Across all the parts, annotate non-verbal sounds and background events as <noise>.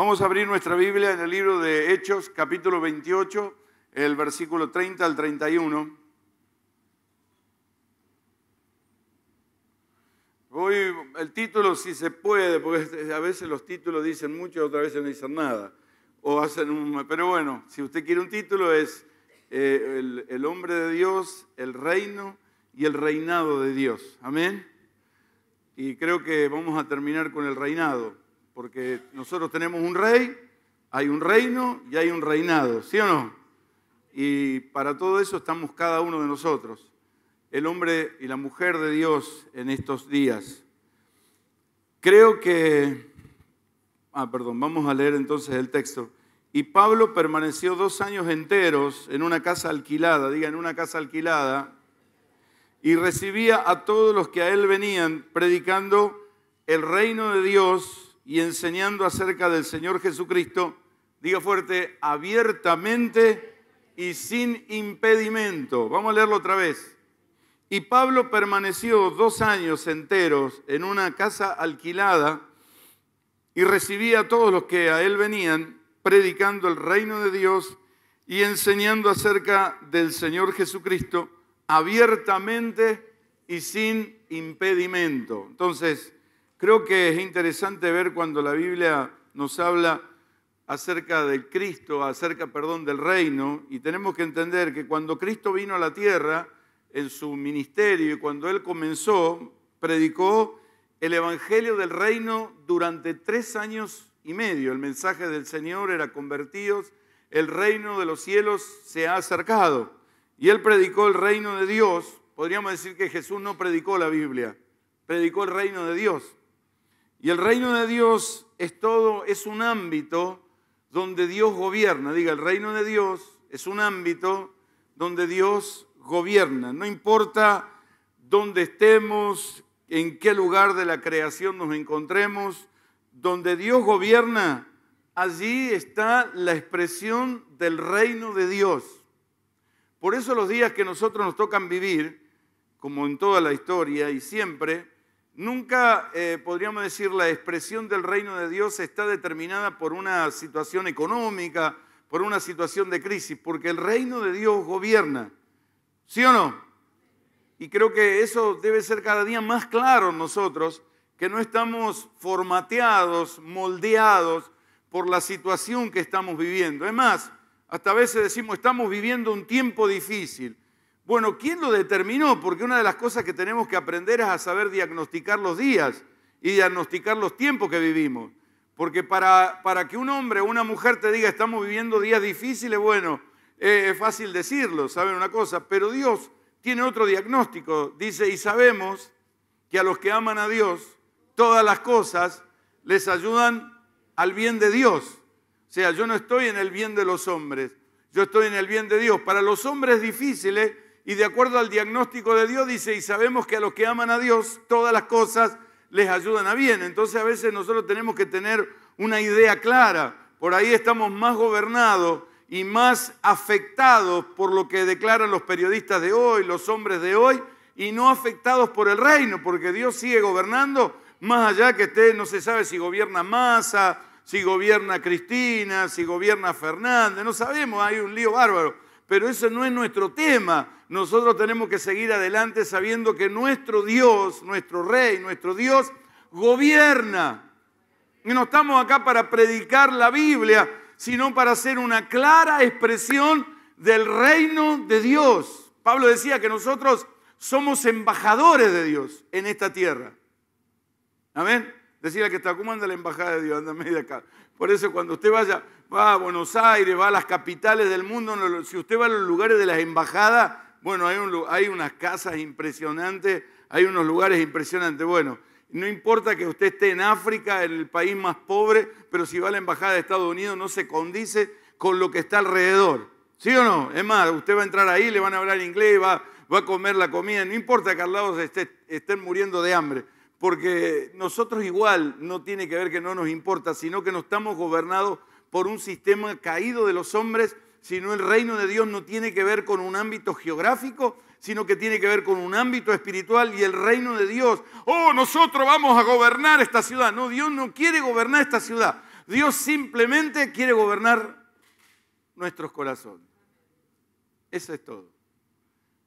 Vamos a abrir nuestra Biblia en el libro de Hechos, capítulo 28, el versículo 30 al 31. Hoy el título si se puede, porque a veces los títulos dicen mucho, y otras veces no dicen nada. O hacen pero bueno, si usted quiere un título es eh, el, el hombre de Dios, el reino y el reinado de Dios. Amén. Y creo que vamos a terminar con el reinado porque nosotros tenemos un rey, hay un reino y hay un reinado, ¿sí o no? Y para todo eso estamos cada uno de nosotros, el hombre y la mujer de Dios en estos días. Creo que... Ah, perdón, vamos a leer entonces el texto. Y Pablo permaneció dos años enteros en una casa alquilada, diga, en una casa alquilada, y recibía a todos los que a él venían predicando el reino de Dios y enseñando acerca del Señor Jesucristo, diga fuerte, abiertamente y sin impedimento. Vamos a leerlo otra vez. Y Pablo permaneció dos años enteros en una casa alquilada y recibía a todos los que a él venían, predicando el reino de Dios y enseñando acerca del Señor Jesucristo abiertamente y sin impedimento. Entonces, Creo que es interesante ver cuando la Biblia nos habla acerca del Cristo, acerca, perdón, del reino, y tenemos que entender que cuando Cristo vino a la tierra, en su ministerio, y cuando Él comenzó, predicó el Evangelio del reino durante tres años y medio. El mensaje del Señor era convertidos, el reino de los cielos se ha acercado. Y Él predicó el reino de Dios. Podríamos decir que Jesús no predicó la Biblia, predicó el reino de Dios. Y el reino de Dios es todo, es un ámbito donde Dios gobierna. Diga, el reino de Dios es un ámbito donde Dios gobierna. No importa dónde estemos, en qué lugar de la creación nos encontremos, donde Dios gobierna, allí está la expresión del reino de Dios. Por eso los días que nosotros nos tocan vivir, como en toda la historia y siempre, Nunca eh, podríamos decir la expresión del reino de Dios está determinada por una situación económica, por una situación de crisis, porque el reino de Dios gobierna. ¿Sí o no? Y creo que eso debe ser cada día más claro nosotros, que no estamos formateados, moldeados por la situación que estamos viviendo. Es más, hasta a veces decimos, estamos viviendo un tiempo difícil. Bueno, ¿quién lo determinó? Porque una de las cosas que tenemos que aprender es a saber diagnosticar los días y diagnosticar los tiempos que vivimos. Porque para, para que un hombre o una mujer te diga estamos viviendo días difíciles, bueno, eh, es fácil decirlo, saben una cosa, pero Dios tiene otro diagnóstico. Dice, y sabemos que a los que aman a Dios, todas las cosas les ayudan al bien de Dios. O sea, yo no estoy en el bien de los hombres, yo estoy en el bien de Dios. Para los hombres difíciles, y de acuerdo al diagnóstico de Dios dice, y sabemos que a los que aman a Dios, todas las cosas les ayudan a bien. Entonces a veces nosotros tenemos que tener una idea clara. Por ahí estamos más gobernados y más afectados por lo que declaran los periodistas de hoy, los hombres de hoy, y no afectados por el reino, porque Dios sigue gobernando, más allá que esté, no se sabe si gobierna Massa, si gobierna Cristina, si gobierna Fernández, no sabemos, hay un lío bárbaro pero ese no es nuestro tema. Nosotros tenemos que seguir adelante sabiendo que nuestro Dios, nuestro Rey, nuestro Dios, gobierna. Y no estamos acá para predicar la Biblia, sino para hacer una clara expresión del reino de Dios. Pablo decía que nosotros somos embajadores de Dios en esta tierra. Amén. Decía que está, ¿cómo anda la embajada de Dios? Anda de acá. Por eso cuando usted vaya, va a Buenos Aires, va a las capitales del mundo, si usted va a los lugares de las embajadas, bueno, hay, unas casas impresionantes, hay unos lugares impresionantes. Bueno, no importa que usted esté en África, en el país más pobre, pero si va a la embajada de Estados Unidos no se condice con lo que está alrededor. ¿Sí o no? Es más, usted va a entrar ahí, le van a hablar inglés, va, a comer la comida, no importa que al estén muriendo de hambre porque nosotros igual no tiene que ver que no nos importa, sino que no estamos gobernados por un sistema caído de los hombres, sino el reino de Dios no tiene que ver con un ámbito geográfico, sino que tiene que ver con un ámbito espiritual y el reino de Dios. Oh, nosotros vamos a gobernar esta ciudad. No, Dios no quiere gobernar esta ciudad. Dios simplemente quiere gobernar nuestros corazones. Eso es todo.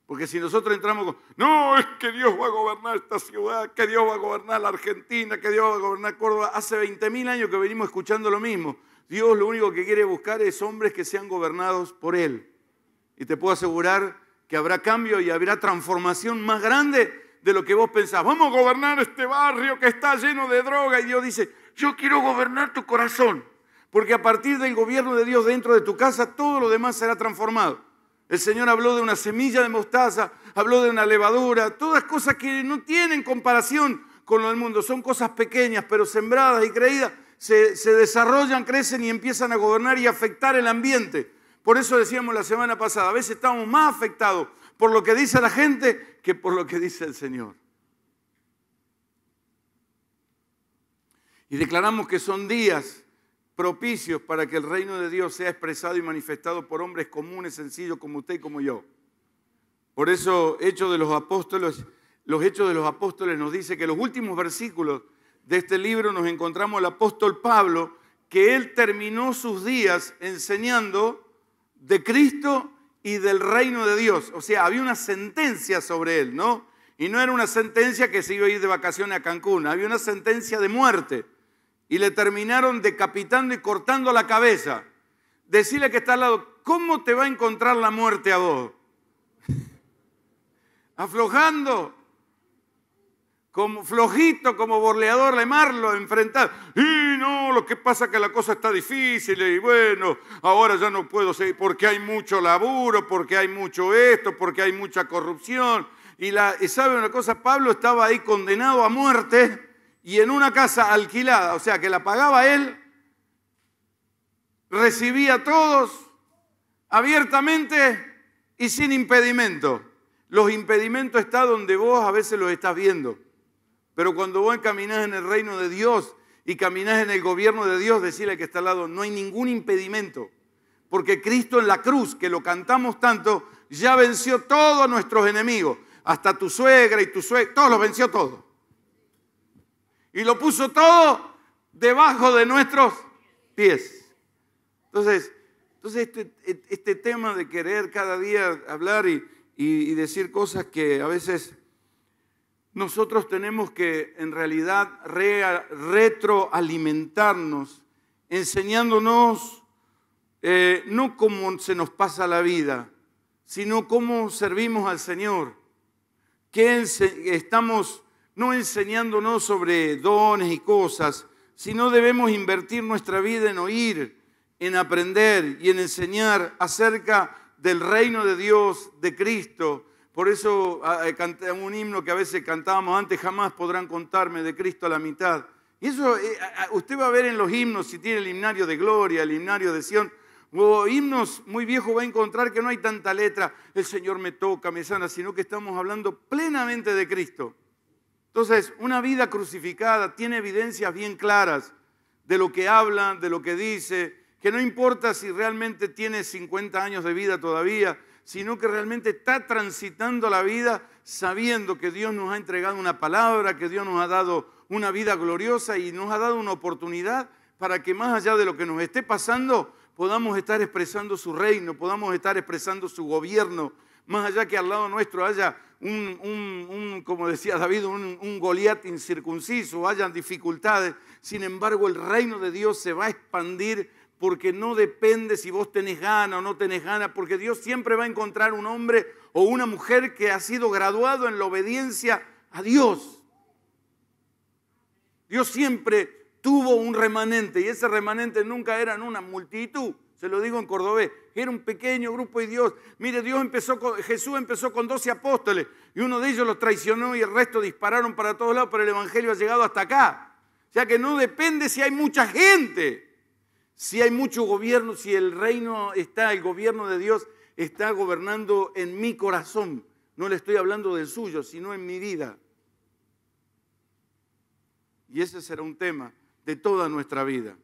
Porque si nosotros entramos con, no, es que Dios va a gobernar esta ciudad, que Dios va a gobernar la Argentina, que Dios va a gobernar Córdoba, hace 20.000 años que venimos escuchando lo mismo. Dios lo único que quiere buscar es hombres que sean gobernados por Él. Y te puedo asegurar que habrá cambio y habrá transformación más grande de lo que vos pensás. Vamos a gobernar este barrio que está lleno de droga. Y Dios dice, yo quiero gobernar tu corazón. Porque a partir del gobierno de Dios dentro de tu casa, todo lo demás será transformado. El Señor habló de una semilla de mostaza, habló de una levadura, todas cosas que no tienen comparación con lo del mundo. Son cosas pequeñas, pero sembradas y creídas, se, desarrollan, crecen y empiezan a gobernar y afectar el ambiente. Por eso decíamos la semana pasada, a veces estamos más afectados por lo que dice la gente que por lo que dice el Señor. Y declaramos que son días propicios para que el reino de Dios sea expresado y manifestado por hombres comunes, sencillos como usted y como yo. Por eso, de los Apóstoles, los Hechos de los Apóstoles nos dice que los últimos versículos de este libro nos encontramos al apóstol Pablo, que él terminó sus días enseñando de Cristo y del reino de Dios. O sea, había una sentencia sobre él, ¿no? Y no era una sentencia que se iba a ir de vacaciones a Cancún, había una sentencia de muerte y le terminaron decapitando y cortando la cabeza. Decirle que está al lado, ¿cómo te va a encontrar la muerte a vos? <laughs> Aflojando, como flojito, como borleador le Marlo, Y no, lo que pasa es que la cosa está difícil y bueno, ahora ya no puedo seguir porque hay mucho laburo, porque hay mucho esto, porque hay mucha corrupción. Y, la, y sabe una cosa, Pablo estaba ahí condenado a muerte y en una casa alquilada, o sea que la pagaba él, recibía a todos abiertamente y sin impedimento. Los impedimentos están donde vos a veces los estás viendo. Pero cuando vos caminás en el reino de Dios y caminás en el gobierno de Dios, decirle que está al lado, no hay ningún impedimento. Porque Cristo en la cruz, que lo cantamos tanto, ya venció todos nuestros enemigos. Hasta tu suegra y tu suegra, todos los venció todos y lo puso todo debajo de nuestros pies. Entonces, entonces este, este tema de querer cada día hablar y, decir cosas que a veces nosotros tenemos que en realidad retroalimentarnos, enseñándonos eh, no cómo se nos pasa la vida, sino cómo servimos al Señor, qué estamos no enseñándonos sobre dones y cosas, sino debemos invertir nuestra vida en oír, en aprender y en enseñar acerca del reino de Dios, de Cristo. Por eso un himno que a veces cantábamos antes, jamás podrán contarme de Cristo a la mitad. Y eso eh, usted va a ver en los himnos, si tiene el himnario de gloria, el himnario de Sión, o himnos muy viejos va a encontrar que no hay tanta letra, el Señor me toca, me sana, sino que estamos hablando plenamente de Cristo. Entonces, una vida crucificada tiene evidencias bien claras de lo que habla, de lo que dice, que no importa si realmente tiene 50 años de vida todavía, sino que realmente está transitando la vida sabiendo que Dios nos ha entregado una palabra, que Dios nos ha dado una vida gloriosa y nos ha dado una oportunidad para que más allá de lo que nos esté pasando, podamos estar expresando su reino, podamos estar expresando su gobierno, más allá que al lado nuestro haya un, como decía David, un, un Goliat incircunciso, hayan dificultades. Sin embargo, el reino de Dios se va a expandir porque no depende si vos tenés gana o no tenés gana, porque Dios siempre va a encontrar un hombre o una mujer que ha sido graduado en la obediencia a Dios. Dios siempre tuvo un remanente y ese remanente nunca era una multitud, se lo digo en cordobés. Era un pequeño grupo de Dios. Mire, Dios empezó Jesús empezó con doce apóstoles y uno de ellos los traicionó y el resto dispararon para todos lados, pero el Evangelio ha llegado hasta acá. O sea que no depende si hay mucha gente, si hay mucho gobierno, si el reino está, el gobierno de Dios está gobernando en mi corazón. No le estoy hablando del suyo, sino en mi vida. Y ese será un tema de toda nuestra vida.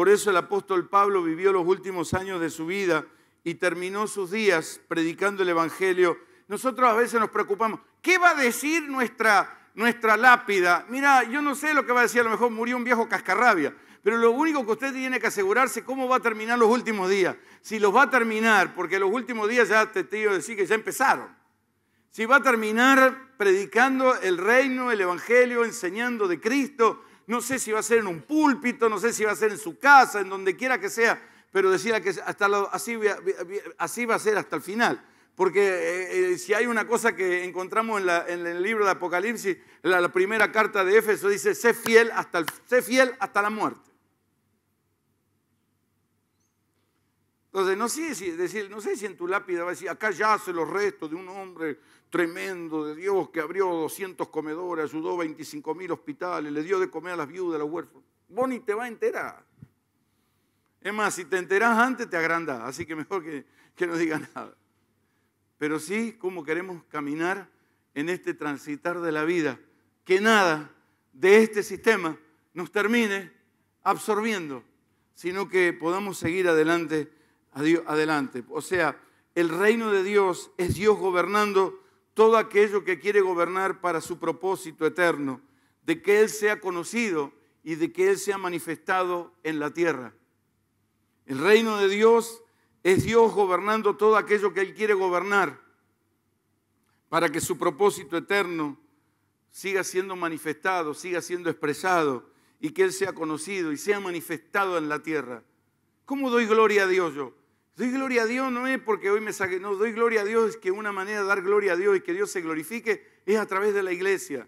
Por eso el apóstol Pablo vivió los últimos años de su vida y terminó sus días predicando el Evangelio. Nosotros a veces nos preocupamos, ¿qué va a decir nuestra, nuestra lápida? Mira, yo no sé lo que va a decir, a lo mejor murió un viejo cascarrabia, pero lo único que usted tiene que asegurarse es cómo va a terminar los últimos días. Si los va a terminar, porque los últimos días ya te digo decir que ya empezaron. Si va a terminar predicando el reino, el Evangelio, enseñando de Cristo, no sé si va a ser en un púlpito, no sé si va a ser en su casa, en donde quiera que sea, pero decía que hasta así, así va a ser hasta el final. Porque eh, eh, si hay una cosa que encontramos en, el libro de Apocalipsis, la, primera carta de Éfeso dice, sé fiel, hasta sé fiel hasta la muerte. Entonces, no sé, si, decir, no sé si en tu lápida va a decir, acá yace los restos de un hombre tremendo de Dios que abrió 200 comedores, ayudó veinticinco mil hospitales, le dio de comer a las viudas, a los huérfanos. Vos te va a enterar. Es más, si te enterás antes te agrandás, así que mejor que, que no diga nada. Pero sí, cómo queremos caminar en este transitar de la vida, que nada de este sistema nos termine absorbiendo, sino que podamos seguir adelante adelante. O sea, el reino de Dios es Dios gobernando todo aquello que quiere gobernar para su propósito eterno, de que Él sea conocido y de que Él sea manifestado en la tierra. El reino de Dios es Dios gobernando todo aquello que Él quiere gobernar para que su propósito eterno siga siendo manifestado, siga siendo expresado y que Él sea conocido y sea manifestado en la tierra. ¿Cómo doy gloria a Dios yo? Doy gloria a Dios no es porque hoy me saque, no, doy gloria a Dios es que una manera de dar gloria a Dios y que Dios se glorifique es a través de la iglesia.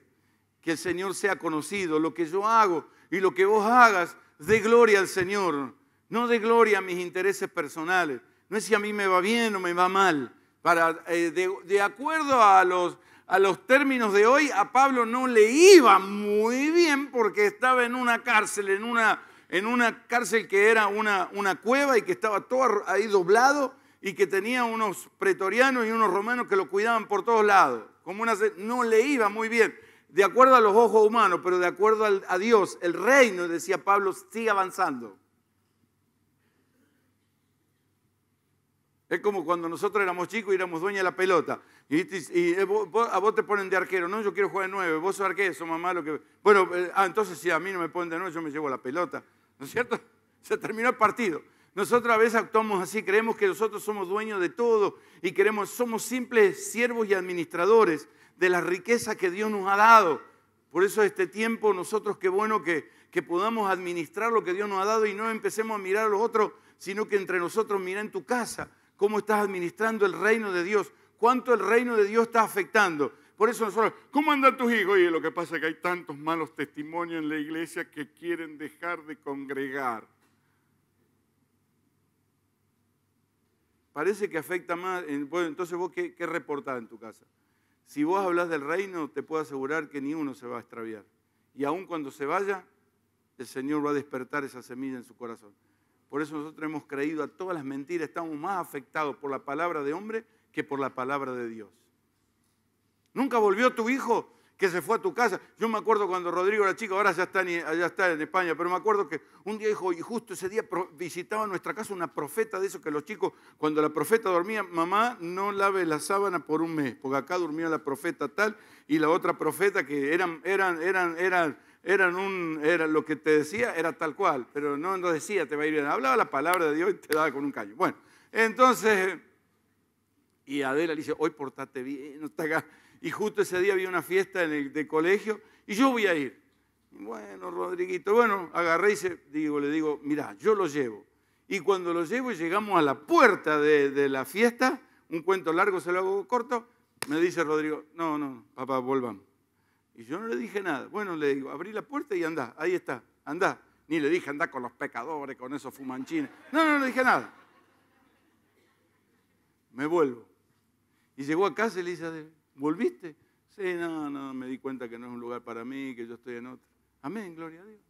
Que el Señor sea conocido, lo que yo hago y lo que vos hagas, dé gloria al Señor, no dé gloria a mis intereses personales. No es si a mí me va bien o me va mal. Para, eh, de, acuerdo a los, a los términos de hoy, a Pablo no le iba muy bien porque estaba en una cárcel, en una en una cárcel que era una, una cueva y que estaba todo ahí doblado y que tenía unos pretorianos y unos romanos que lo cuidaban por todos lados. Como no le iba muy bien, de acuerdo a los ojos humanos, pero de acuerdo a Dios, el reino, decía Pablo, sigue avanzando. Es como cuando nosotros éramos chicos y éramos dueños de la pelota. Y, eh, a vos te ponen de arquero. No, yo quiero jugar de nueve. Vos sos arquero, sos mamá. Lo que... Bueno, eh, ah, entonces si a mí no me ponen de nueve, yo me llevo la pelota. ¿no es cierto? <laughs> Se terminó el partido. Nosotros a veces actuamos así, creemos que nosotros somos dueños de todo y queremos, somos simples siervos y administradores de la riqueza que Dios nos ha dado. Por eso este tiempo nosotros qué bueno que, que podamos administrar lo que Dios nos ha dado y no empecemos a mirar a los otros, sino que entre nosotros mira en tu casa cómo estás administrando el reino de Dios, cuánto el reino de Dios está afectando. Por eso nosotros, ¿cómo andan tus hijos? Y lo que pasa es que hay tantos malos testimonios en la iglesia que quieren dejar de congregar. Parece que afecta más. entonces vos qué, qué reportás en tu casa. Si vos hablas del reino, te puedo asegurar que ni uno se va a extraviar. Y aun cuando se vaya, el Señor va a despertar esa semilla en su corazón. Por eso nosotros hemos creído a todas las mentiras, estamos más afectados por la palabra de hombre que por la palabra de Dios. Nunca volvió tu hijo que se fue a tu casa. Yo me acuerdo cuando Rodrigo era chico, ahora ya está, en, está en España, pero me acuerdo que un día dijo, y justo ese día visitaba nuestra casa una profeta de eso que los chicos, cuando la profeta dormía, mamá, no lave la sábana por un mes, porque acá durmió la profeta tal y la otra profeta que eran, eran, eran, eran, eran un, era lo que te decía era tal cual, pero no no decía, te va a ir bien. Hablaba la palabra de Dios y te daba con un caño. Bueno, entonces, y Adela le dice, hoy portate bien, no está acá y justo ese día había una fiesta en el, de colegio y yo voy a ir. bueno, Rodriguito, bueno, agarré y se, digo, le digo, mirá, yo lo llevo. Y cuando lo llevo y llegamos a la puerta de, la fiesta, un cuento largo se lo hago corto, me dice Rodrigo, no, no, papá, volvamos. Y yo no le dije nada. Bueno, le digo, abrí la puerta y andá, ahí está, andá. Ni le dije, andá con los pecadores, con esos fumanchines. No, no, no le dije nada. Me vuelvo. Y llegó a casa y le dice a ¿Volviste? Sí, no, no, me di cuenta que no es un lugar para mí, que yo estoy en otro. Amén, gloria a Dios.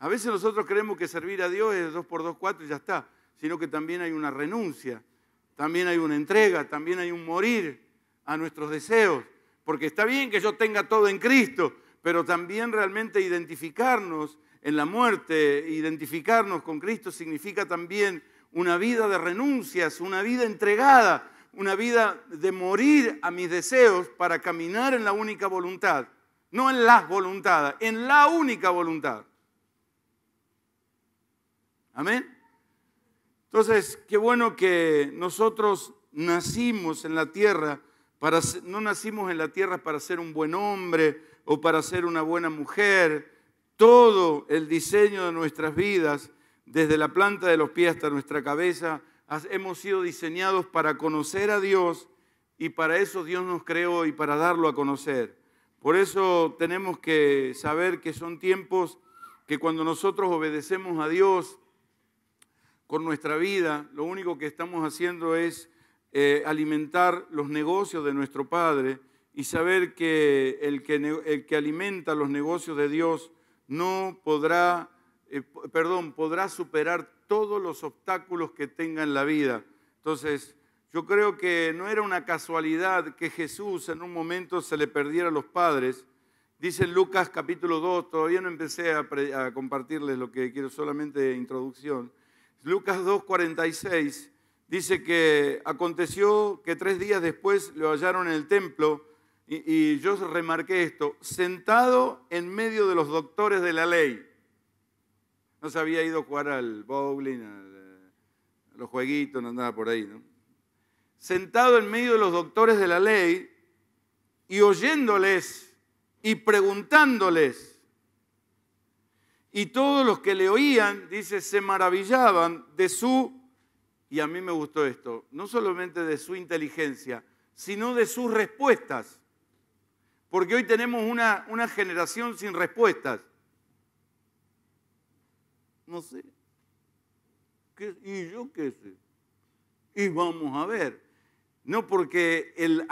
A veces nosotros creemos que servir a Dios es dos por dos, cuatro y ya está, sino que también hay una renuncia, también hay una entrega, también hay un morir a nuestros deseos, porque está bien que yo tenga todo en Cristo, pero también realmente identificarnos en la muerte, identificarnos con Cristo significa también una vida de renuncias, una vida entregada, una vida de morir a mis deseos para caminar en la única voluntad, no en las voluntades, en la única voluntad. Amén. Entonces, qué bueno que nosotros nacimos en la tierra, para, no nacimos en la tierra para ser un buen hombre o para ser una buena mujer. Todo el diseño de nuestras vidas, desde la planta de los pies hasta nuestra cabeza, hemos sido diseñados para conocer a Dios y para eso Dios nos creó y para darlo a conocer. Por eso tenemos que saber que son tiempos que cuando nosotros obedecemos a Dios con nuestra vida, lo único que estamos haciendo es eh, alimentar los negocios de nuestro Padre y saber que el que alimenta los negocios de Dios no podrá eh, perdón, podrá superar todos los obstáculos que tenga en la vida. Entonces, yo creo que no era una casualidad que Jesús en un momento se le perdiera a los padres. Dice Lucas capítulo 2, todavía no empecé a, compartirles lo que quiero solamente de introducción. Lucas 2, 46 dice que aconteció que tres días después lo hallaron en el templo y, y yo remarqué esto, sentado en medio de los doctores de la ley no se había ido a jugar al bowling, eh, a los jueguitos, no andaba por ahí, ¿no? Sentado en medio de los doctores de la ley y oyéndoles y preguntándoles. Y todos los que le oían, dice, se maravillaban de su, y a mí me gustó esto, no solamente de su inteligencia, sino de sus respuestas. Porque hoy tenemos una, una generación sin respuestas. No sé. ¿Y yo qué sé? Y vamos a ver. No porque el,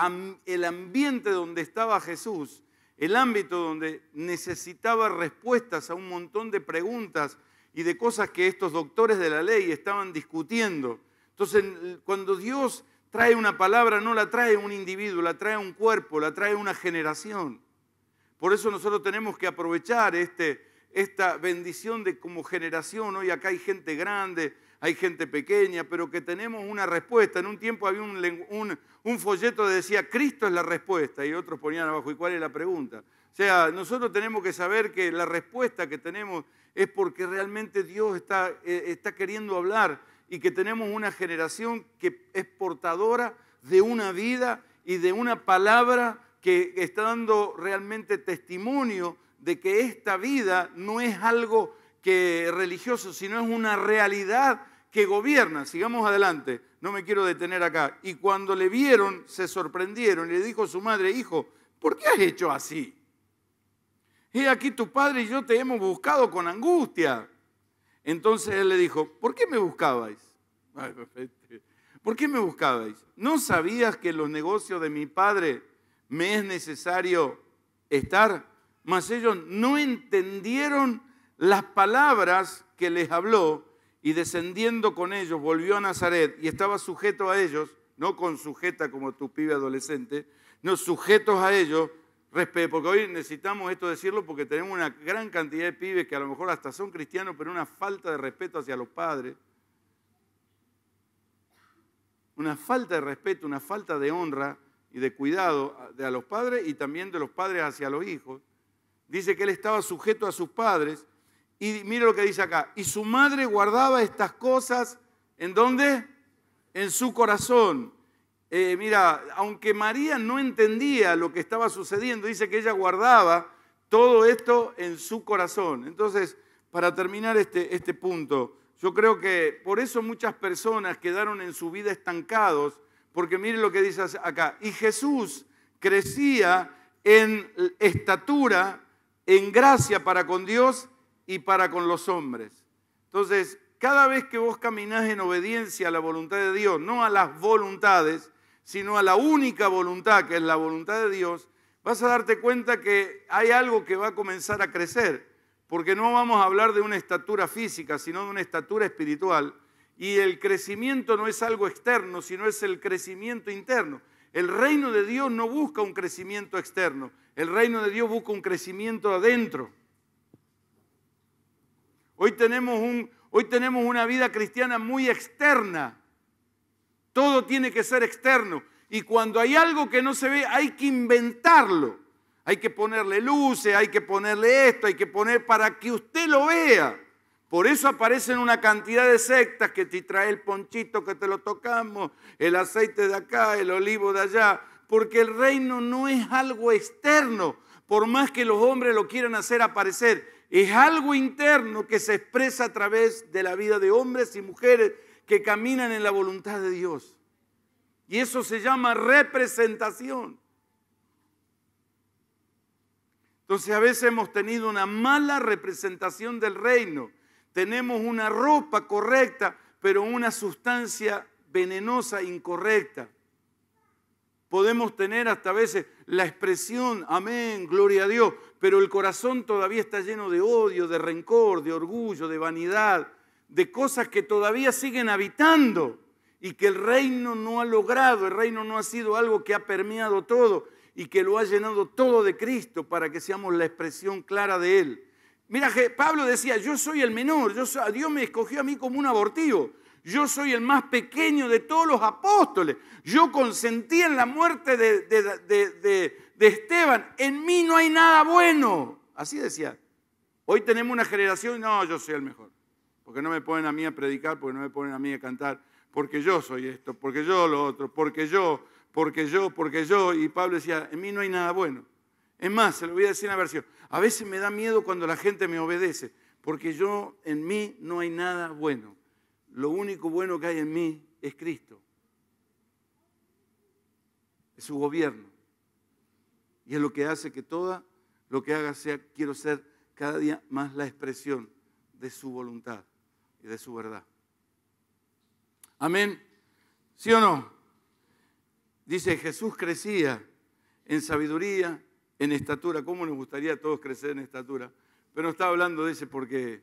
el ambiente donde estaba Jesús, el ámbito donde necesitaba respuestas a un montón de preguntas y de cosas que estos doctores de la ley estaban discutiendo. Entonces, cuando Dios trae una palabra, no la trae un individuo, la trae un cuerpo, la trae una generación. Por eso nosotros tenemos que aprovechar este, esta bendición de como generación. Hoy acá hay gente grande, hay gente pequeña, pero que tenemos una respuesta. En un tiempo había un, folleto que decía, Cristo es la respuesta, y otros ponían abajo, ¿y cuál es la pregunta? O sea, nosotros tenemos que saber que la respuesta que tenemos es porque realmente Dios está, eh, está queriendo hablar y que tenemos una generación que es portadora de una vida y de una palabra que está dando realmente testimonio de que esta vida no es algo que religioso, sino es una realidad que gobierna. Sigamos adelante, no me quiero detener acá. Y cuando le vieron, se sorprendieron y le dijo su madre, hijo, ¿por qué has hecho así? He aquí tu padre y yo te hemos buscado con angustia. Entonces él le dijo, ¿por qué me buscabais? Este, ¿Por qué me buscabais? ¿No sabías que en los negocios de mi padre me es necesario estar? mas ellos no entendieron las palabras que les habló y descendiendo con ellos volvió a Nazaret y estaba sujeto a ellos, no con sujeta como tu pibe adolescente, no sujetos a ellos, porque hoy necesitamos esto decirlo porque tenemos una gran cantidad de pibes que a lo mejor hasta son cristianos, pero una falta de respeto hacia los padres, una falta de respeto, una falta de honra y de cuidado de a los padres y también de los padres hacia los hijos. Dice que él estaba sujeto a sus padres. Y mire lo que dice acá. Y su madre guardaba estas cosas. ¿En dónde? En su corazón. Eh, mira, aunque María no entendía lo que estaba sucediendo, dice que ella guardaba todo esto en su corazón. Entonces, para terminar este, este punto, yo creo que por eso muchas personas quedaron en su vida estancados, porque mire lo que dice acá. Y Jesús crecía en estatura en gracia para con Dios y para con los hombres. Entonces, cada vez que vos caminás en obediencia a la voluntad de Dios, no a las voluntades, sino a la única voluntad que es la voluntad de Dios, vas a darte cuenta que hay algo que va a comenzar a crecer, porque no vamos a hablar de una estatura física, sino de una estatura espiritual, y el crecimiento no es algo externo, sino es el crecimiento interno. El reino de Dios no busca un crecimiento externo, el reino de Dios busca un crecimiento adentro. Hoy tenemos, un, hoy tenemos una vida cristiana muy externa. Todo tiene que ser externo. Y cuando hay algo que no se ve, hay que inventarlo. Hay que ponerle luces, hay que ponerle esto, hay que poner para que usted lo vea. Por eso aparecen una cantidad de sectas que te trae el ponchito que te lo tocamos, el aceite de acá, el olivo de allá, porque el reino no es algo externo, por más que los hombres lo quieran hacer aparecer, es algo interno que se expresa a través de la vida de hombres y mujeres que caminan en la voluntad de Dios. Y eso se llama representación. Entonces a veces hemos tenido una mala representación del reino. Tenemos una ropa correcta, pero una sustancia venenosa incorrecta. Podemos tener hasta veces la expresión, amén, gloria a Dios, pero el corazón todavía está lleno de odio, de rencor, de orgullo, de vanidad, de cosas que todavía siguen habitando y que el reino no ha logrado, el reino no ha sido algo que ha permeado todo y que lo ha llenado todo de Cristo para que seamos la expresión clara de Él. Mira, Pablo decía, yo soy el menor, yo Dios me escogió a mí como un abortivo. Yo soy el más pequeño de todos los apóstoles. Yo consentí en la muerte de, Esteban. En mí no hay nada bueno. Así decía. Hoy tenemos una generación, no, yo soy el mejor. Porque no me ponen a mí a predicar, porque no me ponen a mí a cantar. Porque yo soy esto, porque yo lo otro, porque yo, porque yo, porque yo. Y Pablo decía, en mí no hay nada bueno. Es más, se lo voy a decir en la versión. A veces me da miedo cuando la gente me obedece, porque yo en mí no hay nada bueno lo único bueno que hay en mí es Cristo, es su gobierno. Y es lo que hace que todo lo que haga sea, quiero ser cada día más la expresión de su voluntad y de su verdad. Amén. ¿Sí o no? Dice, Jesús crecía en sabiduría, en estatura. ¿Cómo nos gustaría a todos crecer en estatura? Pero no está hablando de ese porque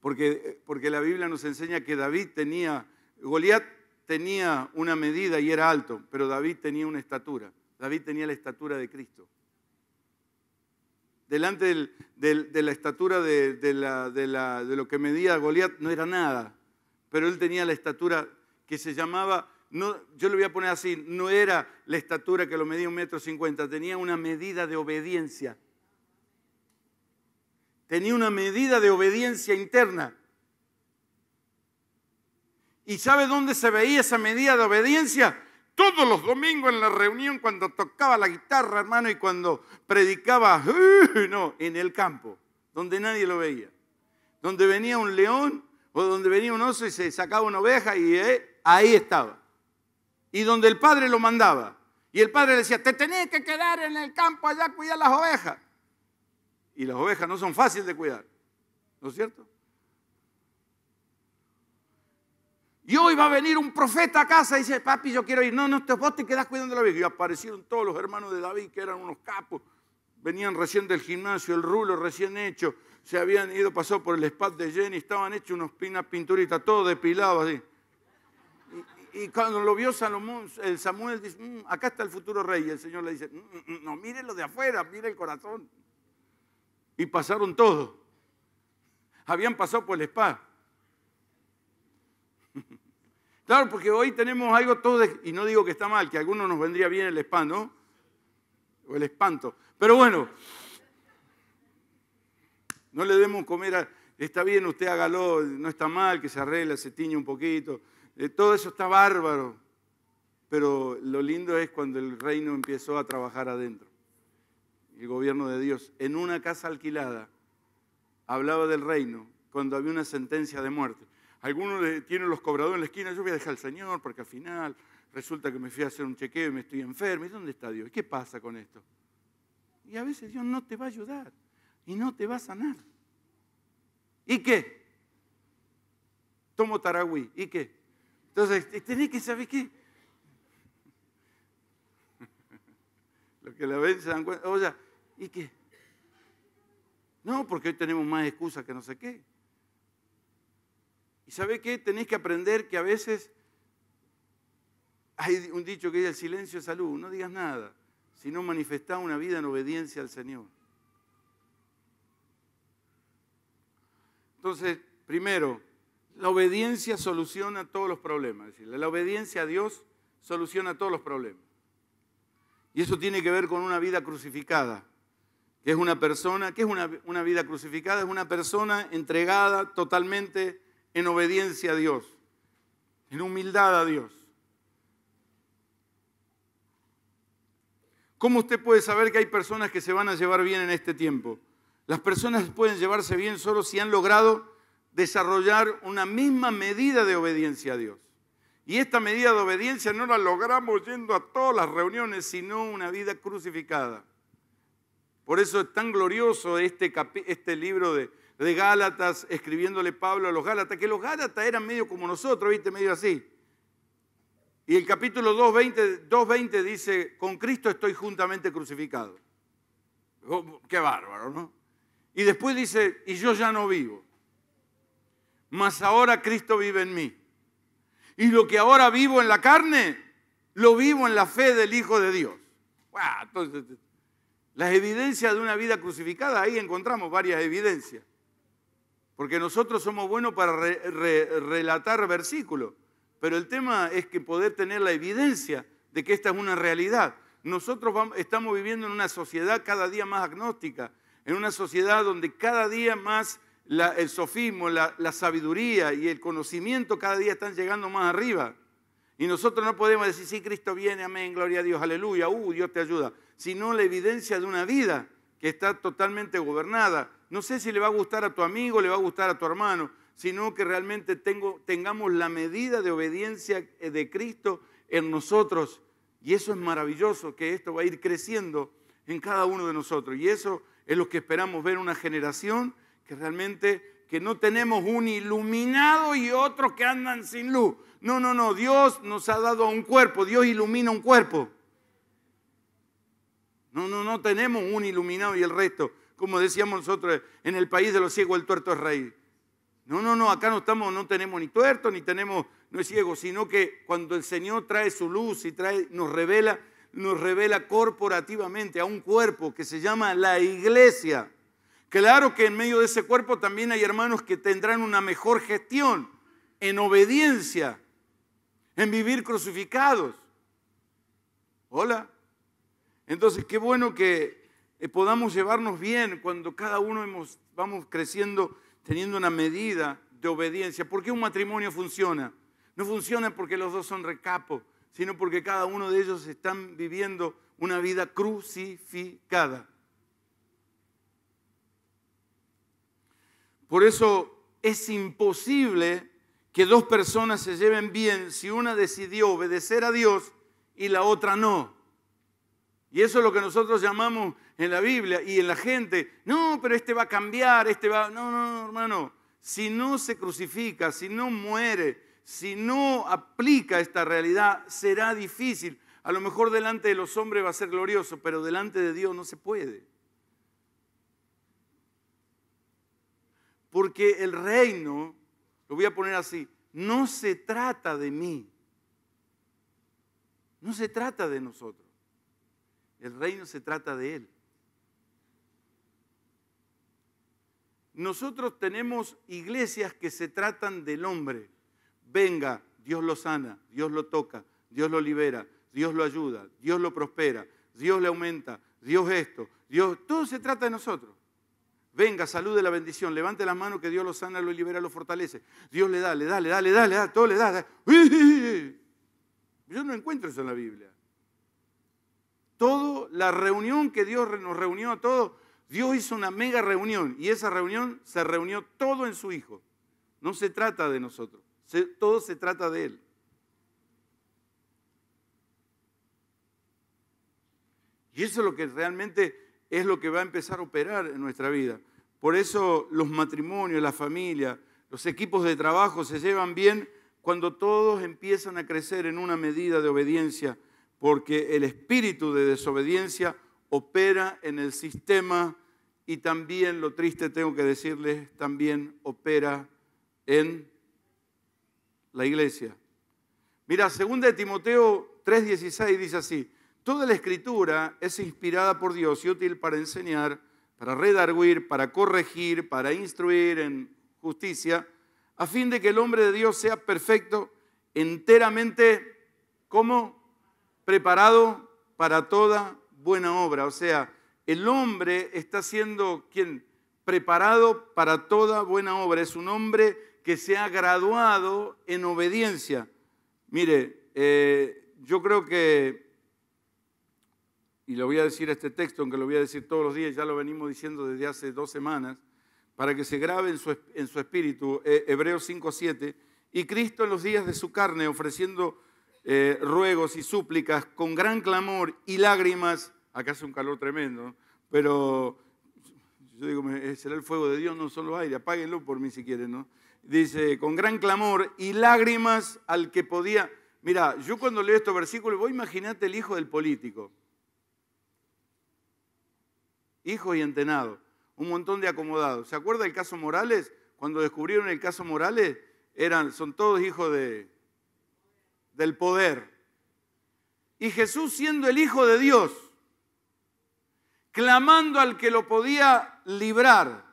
porque, la Biblia nos enseña que David tenía, Goliat tenía una medida y era alto, pero David tenía una estatura. David tenía la estatura de Cristo. Delante de la estatura de, lo que medía Goliat no era nada, pero él tenía la estatura que se llamaba no, yo lo voy a poner así, no era la estatura que lo medía un metro cincuenta, tenía una medida de obediencia. Tenía una medida de obediencia interna. ¿Y sabe dónde se veía esa medida de obediencia? Todos los domingos en la reunión cuando tocaba la guitarra, hermano, y cuando predicaba, no, en el campo, donde nadie lo veía. Donde venía un león o donde venía un oso y se sacaba una oveja y eh, ahí estaba. Y donde el padre lo mandaba. Y el padre le decía, te tenés que quedar en el campo allá a cuidar las ovejas. Y las ovejas no son fáciles de cuidar, ¿no es cierto? Y hoy va a venir un profeta a casa y dice, papi, yo quiero ir. No, no, vos te quedás cuidando la oveja. Y aparecieron todos los hermanos de David, que eran unos capos. Venían recién del gimnasio, el rulo recién hecho. Se habían ido, pasó por el spa de Jenny, estaban hechos unos pinas pinturitas, todo depilado así. Y, cuando lo vio Salomón, el Samuel dice, mm, acá está el futuro rey. Y el Señor le dice, mm, mm, no, mire lo de afuera, mire el corazón y pasaron todo. Habían pasado por el spa. <laughs> Claro, porque hoy tenemos algo todo, y no digo que está mal, que a algunos nos vendría bien el spa, ¿no? O el espanto. Pero bueno, no le demos comer a... Está bien, usted hágalo, no está mal, que se arregla, se tiñe un poquito. Eh, todo eso está bárbaro. Pero lo lindo es cuando el reino empezó a trabajar adentro el gobierno de Dios, en una casa alquilada, hablaba del reino cuando había una sentencia de muerte. Algunos tienen los cobradores en la esquina, yo voy a dejar al Señor porque al final resulta que me fui a hacer un chequeo y me estoy enfermo. ¿Y dónde está Dios? ¿Qué pasa con esto? Y a veces Dios no te va a ayudar y no te va a sanar. ¿Y qué? Tomo taragüí, ¿y qué? Entonces, tenés que saber qué. <laughs> Los que la ven se dan cuenta, o ¿Y qué? No, porque hoy tenemos más excusas que no sé qué. ¿Y sabe qué? tenéis que aprender que a veces hay un dicho que dice el silencio es salud, no digas nada, sino manifestá una vida en obediencia al Señor. Entonces, primero, la obediencia soluciona todos los problemas. Es decir, la obediencia a Dios soluciona todos los problemas. Y eso tiene que ver con una vida crucificada que es una persona, que es una, una vida crucificada, es una persona entregada totalmente en obediencia a Dios, en humildad a Dios. ¿Cómo usted puede saber que hay personas que se van a llevar bien en este tiempo? Las personas pueden llevarse bien solo si han logrado desarrollar una misma medida de obediencia a Dios. Y esta medida de obediencia no la logramos yendo a todas las reuniones, sino una vida crucificada. Por eso es tan glorioso este, este libro de, de, Gálatas, escribiéndole Pablo a los Gálatas, que los Gálatas eran medio como nosotros, ¿viste? Medio así. Y el capítulo 2.20 dice, con Cristo estoy juntamente crucificado. Oh, qué bárbaro, ¿no? Y después dice, y yo ya no vivo, mas ahora Cristo vive en mí. Y lo que ahora vivo en la carne, lo vivo en la fe del Hijo de Dios. entonces, las evidencias de una vida crucificada, ahí encontramos varias evidencias. Porque nosotros somos buenos para relatar versículos. Pero el tema es que poder tener la evidencia de que esta es una realidad. Nosotros estamos viviendo en una sociedad cada día más agnóstica, en una sociedad donde cada día más la, el sofismo, la sabiduría y el conocimiento cada día están llegando más arriba. Y nosotros no podemos decir, sí, Cristo viene, amén, gloria a Dios, aleluya, uh, Dios te ayuda, sino la evidencia de una vida que está totalmente gobernada. No sé si le va a gustar a tu amigo, le va a gustar a tu hermano, sino que realmente tengamos la medida de obediencia eh, de Cristo en nosotros. Y eso es maravilloso, que esto va a ir creciendo en cada uno de nosotros. Y eso es lo que esperamos ver una generación que realmente que no tenemos un iluminado y otros que andan sin luz, no, no, no, Dios nos ha dado un cuerpo, Dios ilumina un cuerpo. No, no, no tenemos un iluminado y el resto. Como decíamos nosotros, en el país de los ciegos el tuerto es rey. No, no, no, acá no estamos, no tenemos ni tuerto, ni tenemos, no es ciego, sino que cuando el Señor trae su luz y trae, nos revela, nos revela corporativamente a un cuerpo que se llama la iglesia. Claro que en medio de ese cuerpo también hay hermanos que tendrán una mejor gestión en obediencia en vivir crucificados. Hola. Entonces, qué bueno que eh, podamos llevarnos bien cuando cada uno hemos, vamos creciendo teniendo una medida de obediencia. ¿Por qué un matrimonio funciona? No funciona porque los dos son recapos, sino porque cada uno de ellos están viviendo una vida crucificada. Por eso es imposible que dos personas se lleven bien si una decidió obedecer a Dios y la otra no. Y eso es lo que nosotros llamamos en la Biblia y en la gente, no, pero este va a cambiar, este va... No, no, no, hermano, si no se crucifica, si no muere, si no aplica esta realidad, será difícil. A lo mejor delante de los hombres va a ser glorioso, pero delante de Dios no se puede. Porque el reino lo voy a poner así. No se trata de mí. No se trata de nosotros. El reino se trata de Él. Nosotros tenemos iglesias que se tratan del hombre. Venga, Dios lo sana, Dios lo toca, Dios lo libera, Dios lo ayuda, Dios lo prospera, Dios le aumenta, Dios esto, Dios... Todo se trata de nosotros. Venga, salude la bendición, levante la mano que Dios lo sana, lo libera, lo fortalece. Dios le da, le da, le da, le da, le da, todo le da. <laughs> Yo no encuentro eso en la Biblia. Todo la reunión que Dios nos reunió a todos, Dios hizo una mega reunión y esa reunión se reunió todo en su Hijo. No se trata de nosotros, todo se trata de Él. Y eso es lo que realmente es lo que va a empezar a operar en nuestra vida. Por eso los matrimonios, la familia, los equipos de trabajo se llevan bien cuando todos empiezan a crecer en una medida de obediencia, porque el espíritu de desobediencia opera en el sistema y también, lo triste tengo que decirles, también opera en la iglesia. Mira, 2 de Timoteo 3:16 dice así, Toda la escritura es inspirada por Dios y útil para enseñar, para redarguir, para corregir, para instruir en justicia, a fin de que el hombre de Dios sea perfecto, enteramente, como Preparado para toda buena obra. O sea, el hombre está siendo quien preparado para toda buena obra. Es un hombre que se ha graduado en obediencia. Mire, eh, yo creo que y lo voy a decir este texto, aunque lo voy a decir todos los días, ya lo venimos diciendo desde hace dos semanas, para que se grabe en su, espíritu, eh, Hebreos 5.7, y Cristo en los días de su carne, ofreciendo eh, ruegos y súplicas con gran clamor y lágrimas, acá hace un calor tremendo, pero yo digo, eh, será el fuego de Dios, no solo aire, apáguenlo por mí si quieren, ¿no? Dice, con gran clamor y lágrimas al que podía... Mira, yo cuando leo estos versículos, vos imaginate el hijo del político hijos y entenados, un montón de acomodados. ¿Se acuerda del caso Morales? Cuando descubrieron el caso Morales, eran, son todos hijos de, del poder. Y Jesús siendo el Hijo de Dios, clamando al que lo podía librar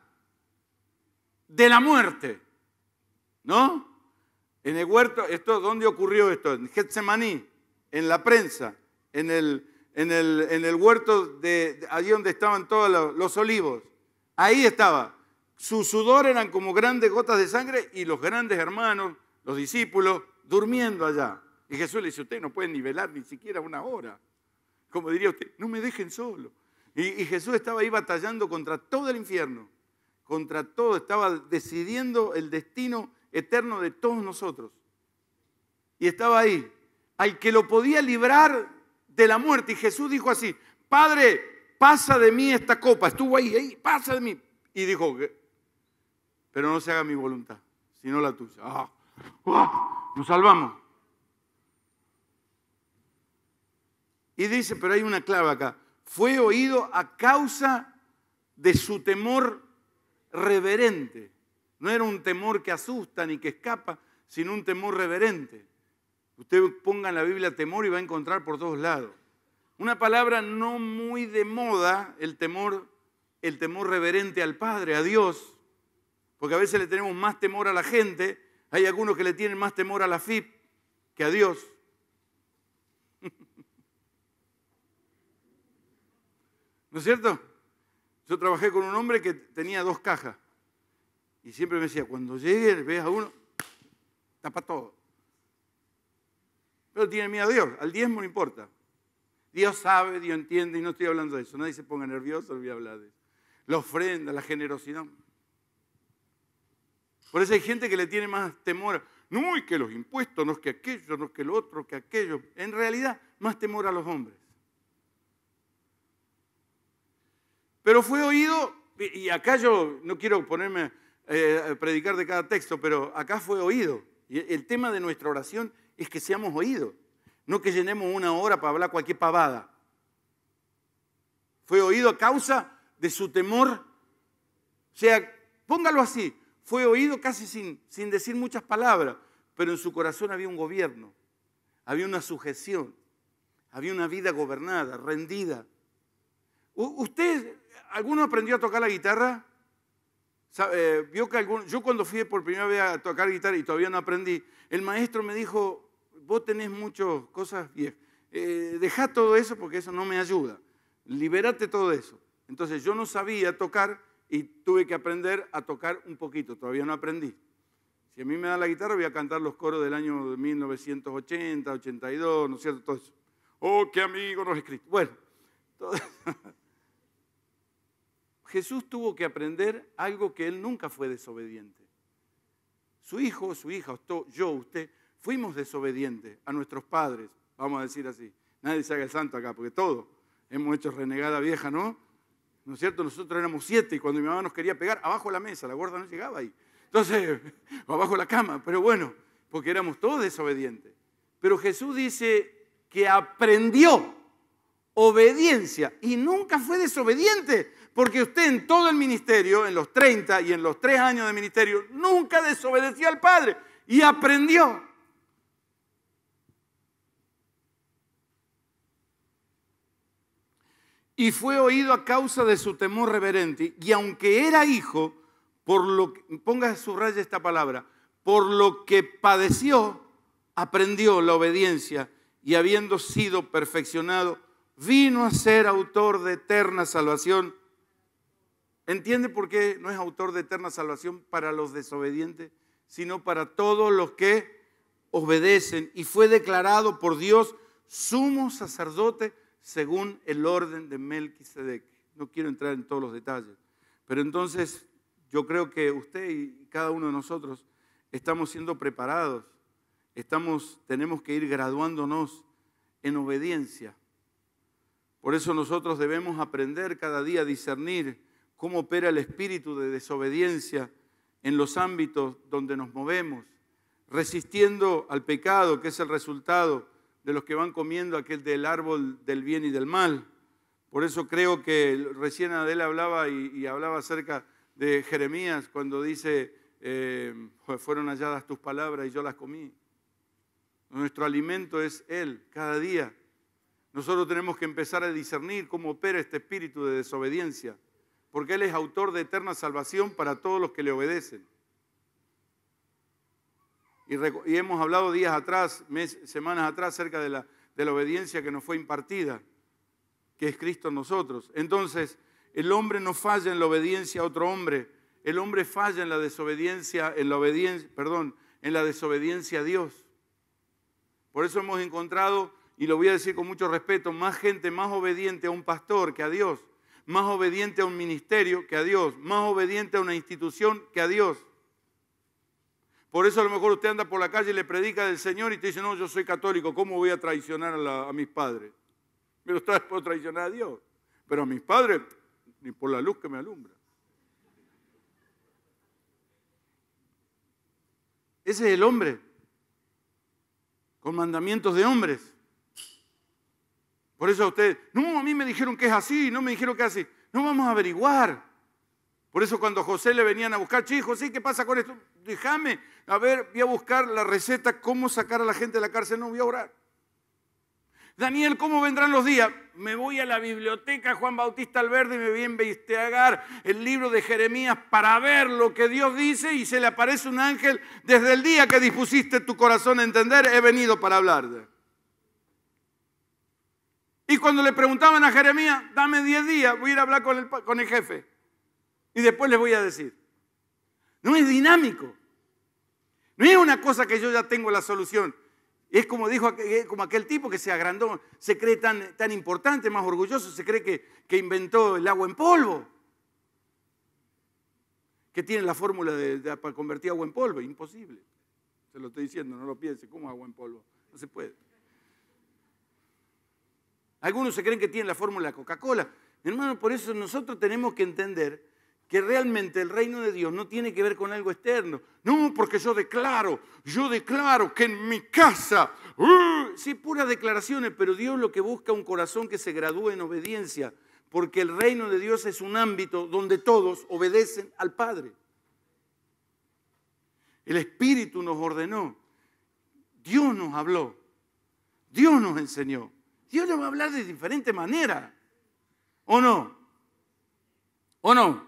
de la muerte, ¿no? En el huerto, esto, ¿dónde ocurrió esto? En Getsemaní, en la prensa, en el, en el, en el huerto de, allí donde estaban todos los, olivos. Ahí estaba. Su sudor eran como grandes gotas de sangre y los grandes hermanos, los discípulos, durmiendo allá. Y Jesús le dice, usted no pueden nivelar ni siquiera una hora. Como diría usted, no me dejen solo. Y, y, Jesús estaba ahí batallando contra todo el infierno, contra todo, estaba decidiendo el destino eterno de todos nosotros. Y estaba ahí. Al que lo podía librar de la muerte. Y Jesús dijo así, Padre, pasa de mí esta copa. Estuvo ahí, ahí, pasa de mí. Y dijo, pero no se haga mi voluntad, sino la tuya. Ah, ¡Ah! Nos salvamos. Y dice, pero hay una clave acá. Fue oído a causa de su temor reverente. No era un temor que asusta ni que escapa, sino un temor reverente. Usted ponga en la Biblia temor y va a encontrar por todos lados. Una palabra no muy de moda, el temor, el temor reverente al Padre, a Dios, porque a veces le tenemos más temor a la gente, hay algunos que le tienen más temor a la FIP que a Dios. <laughs> ¿No es cierto? Yo trabajé con un hombre que tenía dos cajas y siempre me decía, cuando llegue, ves a uno, tapa todo. Pero tiene miedo a Dios, al diezmo no importa. Dios sabe, Dios entiende, y no estoy hablando de eso. Nadie se ponga nervioso, voy a hablar de eso. La ofrenda, la generosidad. Por eso hay gente que le tiene más temor. No, y que los impuestos, no es que aquello, no es que lo otro, que aquello. En realidad, más temor a los hombres. Pero fue oído, y acá yo no quiero ponerme eh, a predicar de cada texto, pero acá fue oído. Y el tema de nuestra oración es que seamos oídos, no que llenemos una hora para hablar cualquier pavada. Fue oído a causa de su temor. O sea, póngalo así, fue oído casi sin, sin decir muchas palabras, pero en su corazón había un gobierno, había una sujeción, había una vida gobernada, rendida. ¿Usted, alguno aprendió a tocar la guitarra? Eh, que algún, yo cuando fui por primera vez a tocar guitarra y todavía no aprendí, el maestro me dijo, vos tenés muchas cosas viejas. Eh, deja todo eso porque eso no me ayuda. Liberate todo eso. Entonces yo no sabía tocar y tuve que aprender a tocar un poquito, todavía no aprendí. Si a mí me da la guitarra voy a cantar los coros del año 1980, 82, ¿no es cierto? Todo eso. Oh, qué amigo nos escrito. Bueno, <laughs> Jesús tuvo que aprender algo que él nunca fue desobediente. Su hijo, su hija, yo, usted, fuimos desobedientes a nuestros padres, vamos a decir así. Nadie se haga santo acá, porque todos hemos hecho renegada vieja, ¿no? ¿No es cierto? Nosotros éramos siete y cuando mi mamá nos quería pegar, abajo de la mesa, la guarda no llegaba ahí. Entonces, <laughs> o abajo la cama, pero bueno, porque éramos todos desobedientes. Pero Jesús dice que aprendió obediencia y nunca fue desobediente, porque usted en todo el ministerio, en los 30 y en los 3 años de ministerio, nunca desobedeció al Padre y aprendió. y fue oído a causa de su temor reverente. Y aunque era hijo, por lo que, ponga esta palabra, por lo que padeció, aprendió la obediencia y habiendo sido perfeccionado, vino a ser autor de eterna salvación. ¿Entiende por qué no es autor de eterna salvación para los desobedientes, sino para todos los que obedecen? Y fue declarado por Dios sumo sacerdote según el orden de Melquisedec. No quiero entrar en todos los detalles, pero entonces yo creo que usted y cada uno de nosotros estamos siendo preparados, estamos, tenemos que ir graduándonos en obediencia. Por eso nosotros debemos aprender cada día a discernir cómo opera el espíritu de desobediencia en los ámbitos donde nos movemos, resistiendo al pecado, que es el resultado de los que van comiendo aquel del árbol del bien y del mal. Por eso creo que recién Adela hablaba y, hablaba acerca de Jeremías cuando dice, eh, pues fueron halladas tus palabras y yo las comí. Nuestro alimento es Él cada día. Nosotros tenemos que empezar a discernir cómo opera este espíritu de desobediencia, porque Él es autor de eterna salvación para todos los que le obedecen. Y, hemos hablado días atrás, semanas atrás, acerca de la, de la obediencia que nos fue impartida, que es Cristo en nosotros. Entonces, el hombre no falla en la obediencia a otro hombre, el hombre falla en la desobediencia, en la obediencia, perdón, en la desobediencia a Dios. Por eso hemos encontrado, y lo voy a decir con mucho respeto, más gente más obediente a un pastor que a Dios, más obediente a un ministerio que a Dios, más obediente a una institución que a Dios. Por eso a lo mejor usted anda por la calle y le predica del Señor y te dice, no, yo soy católico, ¿cómo voy a traicionar a, mis padres? Pero ustedes traes traicionar a Dios. Pero a mis padres, ni por la luz que me alumbra. Ese es el hombre, con mandamientos de hombres. Por eso a usted, no, a mí me dijeron que es así, no me dijeron que es así. No vamos a averiguar. Por eso cuando José le venían a buscar, che, José, ¿qué pasa con esto? Déjame, a ver, voy a buscar la receta, cómo sacar a la gente de la cárcel, no voy a orar. Daniel, ¿cómo vendrán los días? Me voy a la biblioteca Juan Bautista Alberdi, y me voy a investigar el libro de Jeremías para ver lo que Dios dice y se le aparece un ángel. Desde el día que dispusiste tu corazón a entender, he venido para hablar. Y cuando le preguntaban a Jeremías, dame 10 días, voy a ir a hablar con con el jefe. Y después les voy a decir. No es dinámico. No es una cosa que yo ya tengo la solución. Es como dijo eh, como aquel tipo que se agrandó, se cree tan, importante, más orgulloso, se cree que, que inventó el agua en polvo. Que tiene la fórmula de, para convertir agua en polvo. Imposible. Se lo estoy diciendo, no lo piense. ¿Cómo agua en polvo? No se puede. Algunos se creen que tienen la fórmula Coca-Cola. Hermano, por eso nosotros tenemos que entender que realmente el reino de Dios no tiene que ver con algo externo. No, porque yo declaro, yo declaro que en mi casa, ¡uh! sí, puras declaraciones, pero Dios lo que busca es un corazón que se gradúe en obediencia, porque el reino de Dios es un ámbito donde todos obedecen al Padre. El Espíritu nos ordenó, Dios nos habló, Dios nos enseñó. Dios nos va a hablar de diferente manera, ¿o no? ¿O no?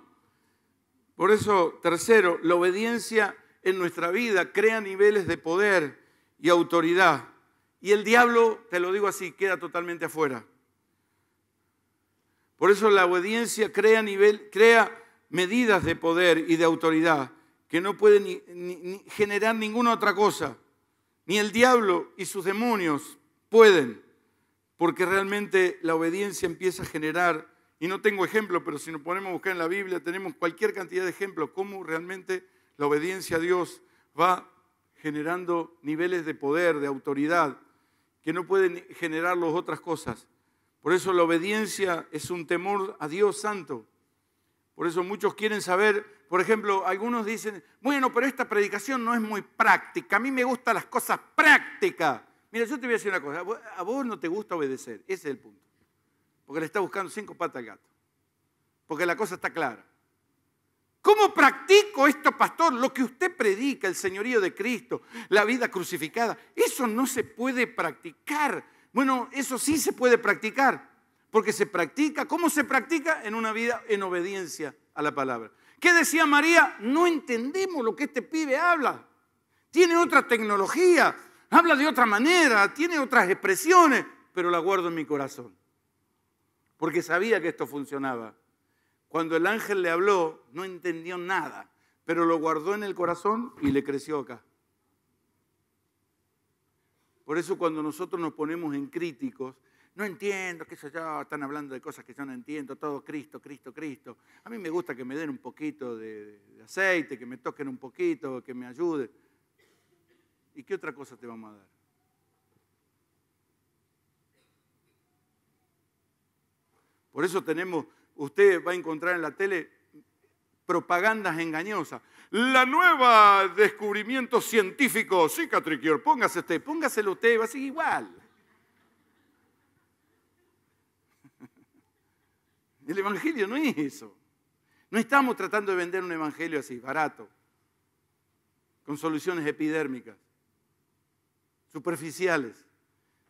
Por eso, tercero, la obediencia en nuestra vida crea niveles de poder y autoridad. Y el diablo, te lo digo así, queda totalmente afuera. Por eso la obediencia crea, nivel, crea medidas de poder y de autoridad que no pueden generar ninguna otra cosa. Ni el diablo y sus demonios pueden, porque realmente la obediencia empieza a generar y no tengo ejemplo, pero si nos ponemos a buscar en la Biblia, tenemos cualquier cantidad de ejemplos, cómo realmente la obediencia a Dios va generando niveles de poder, de autoridad, que no pueden generar las otras cosas. Por eso la obediencia es un temor a Dios santo. Por eso muchos quieren saber, por ejemplo, algunos dicen, bueno, pero esta predicación no es muy práctica, a mí me gustan las cosas prácticas. Mira, yo te voy a decir una cosa, a vos no te gusta obedecer, ese es el punto. Porque le está buscando cinco patas al gato. Porque la cosa está clara. ¿Cómo practico esto, pastor? Lo que usted predica, el señorío de Cristo, la vida crucificada, eso no se puede practicar. Bueno, eso sí se puede practicar, porque se practica. ¿Cómo se practica? En una vida en obediencia a la palabra. ¿Qué decía María? No entendemos lo que este pibe habla. Tiene otra tecnología, habla de otra manera, tiene otras expresiones, pero la guardo en mi corazón porque sabía que esto funcionaba. Cuando el ángel le habló, no entendió nada, pero lo guardó en el corazón y le creció acá. Por eso cuando nosotros nos ponemos en críticos, no entiendo, que eso ya están hablando de cosas que yo no entiendo, todo Cristo, Cristo, Cristo. A mí me gusta que me den un poquito de, de aceite, que me toquen un poquito, que me ayuden. ¿Y qué otra cosa te vamos a dar? Por eso tenemos, usted va a encontrar en la tele propagandas engañosas. La nueva descubrimiento científico, sí, Catriquior, póngase usted, póngaselo usted, va a ser igual. <laughs> El Evangelio no es eso. No estamos tratando de vender un Evangelio así, barato, con soluciones epidérmicas, superficiales,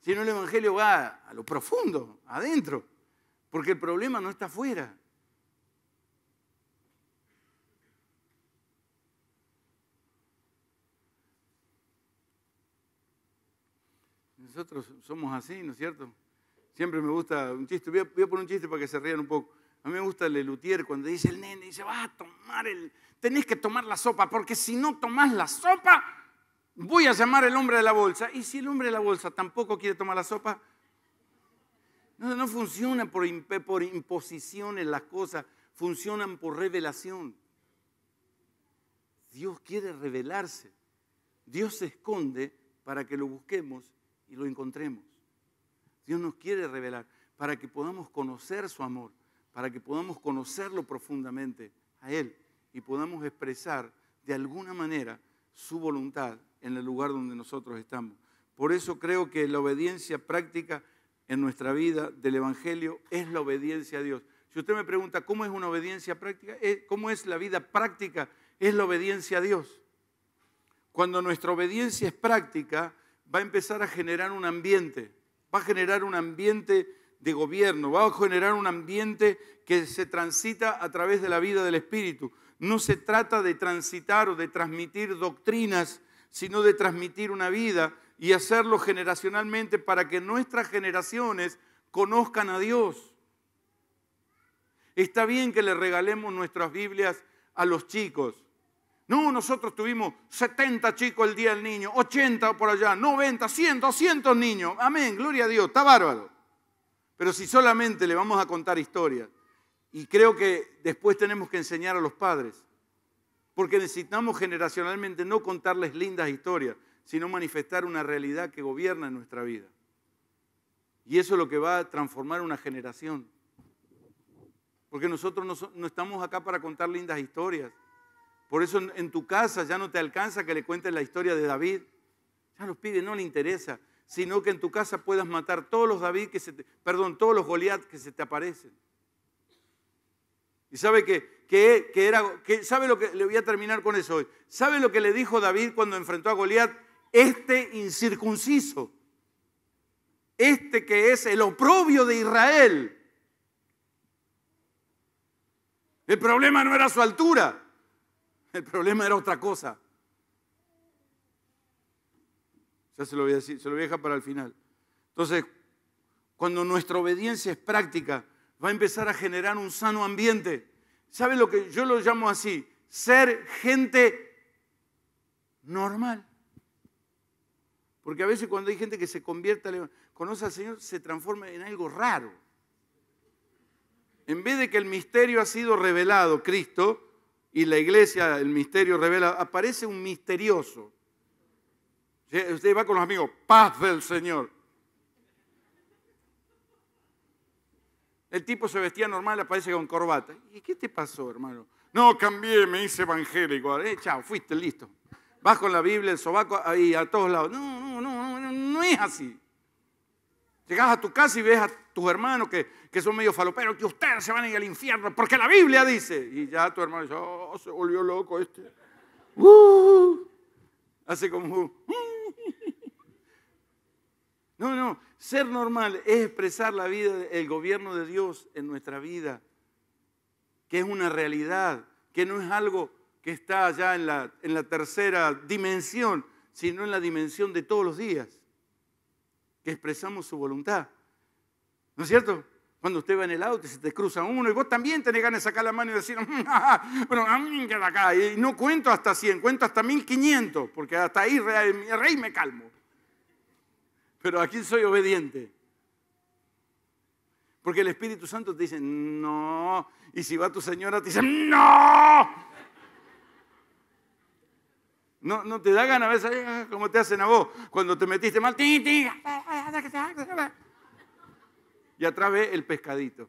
sino el Evangelio va a lo profundo, adentro. Porque el problema no está afuera. Nosotros somos así, ¿no es cierto? Siempre me gusta un chiste, voy a, poner un chiste para que se rían un poco. A mí me gusta el Luthier cuando dice el nene, dice, vas a tomar el, tenés que tomar la sopa, porque si no tomás la sopa, voy a llamar al hombre de la bolsa. Y si el hombre de la bolsa tampoco quiere tomar la sopa, no, funcionan por, por imposiciones las cosas, funcionan por revelación. Dios quiere revelarse. Dios se esconde para que lo busquemos y lo encontremos. Dios nos quiere revelar para que podamos conocer su amor, para que podamos conocerlo profundamente a Él y podamos expresar de alguna manera su voluntad en el lugar donde nosotros estamos. Por eso creo que la obediencia práctica en nuestra vida del Evangelio es la obediencia a Dios. Si usted me pregunta cómo es una obediencia práctica, eh, cómo es la vida práctica, es la obediencia a Dios. Cuando nuestra obediencia es práctica, va a empezar a generar un ambiente, va a generar un ambiente de gobierno, va a generar un ambiente que se transita a través de la vida del Espíritu. No se trata de transitar o de transmitir doctrinas, sino de transmitir una vida y hacerlo generacionalmente para que nuestras generaciones conozcan a Dios. Está bien que le regalemos nuestras Biblias a los chicos. No, nosotros tuvimos 70 chicos el día del niño, 80 por allá, 90, 100, 200 niños. Amén, gloria a Dios, está bárbaro. Pero si solamente le vamos a contar historias, y creo que después tenemos que enseñar a los padres, porque necesitamos generacionalmente no contarles lindas historias, sino manifestar una realidad que gobierna nuestra vida. Y eso es lo que va a transformar una generación. Porque nosotros no, estamos acá para contar lindas historias. Por eso en, tu casa ya no te alcanza que le cuentes la historia de David. Ya los pide, no le interesa, sino que en tu casa puedas matar todos los David que se te, perdón, todos los Goliat que se te aparecen. Y sabe que, que, que era, que, sabe lo que le voy a terminar con eso hoy. ¿Sabe lo que le dijo David cuando enfrentó a Goliat? este incircunciso, este que es el oprobio de Israel. El problema no era su altura, el problema era otra cosa. Ya se lo voy a decir, se lo voy a dejar para el final. Entonces, cuando nuestra obediencia es práctica, va a empezar a generar un sano ambiente. ¿Sabe lo que yo lo llamo así? Ser gente normal. Porque a veces cuando hay gente que se convierte, conoce al Señor, se transforma en algo raro. En vez de que el misterio ha sido revelado, Cristo, y la iglesia, el misterio revela, aparece un misterioso. Usted va con los amigos, paz del Señor. El tipo se vestía normal, aparece con corbata. ¿Y qué te pasó, hermano? No, cambié, me hice evangélico. Eh, chao, fuiste, listo vas con la Biblia, el sobaco ahí a todos lados. No, no, no, no, es así. Llegas a tu casa y ves a tus hermanos que, que son medio faloperos, que ustedes se van a ir al infierno, porque la Biblia dice. Y ya tu hermano dice, oh, se volvió loco este. Uh, hace como... <laughs> No, no, ser normal es expresar la vida, el gobierno de Dios en nuestra vida, que es una realidad, que no es algo que está ya en la, en la tercera dimensión, sino en la dimensión de todos los días, que expresamos su voluntad. ¿No es cierto? Cuando usted va en el auto y se te cruza uno y vos también tenés ganas de sacar la mano y decir, bueno, <laughs> ah, queda acá. Y no cuento hasta 100, cuento hasta 1500, porque hasta ahí rey me calmo. Pero aquí soy obediente. Porque el Espíritu Santo te dice, no. Y si va tu señora, te dice, no. No, te da ganas a veces, ah, como te hacen a vos, cuando te metiste mal. Y atrás ve el pescadito.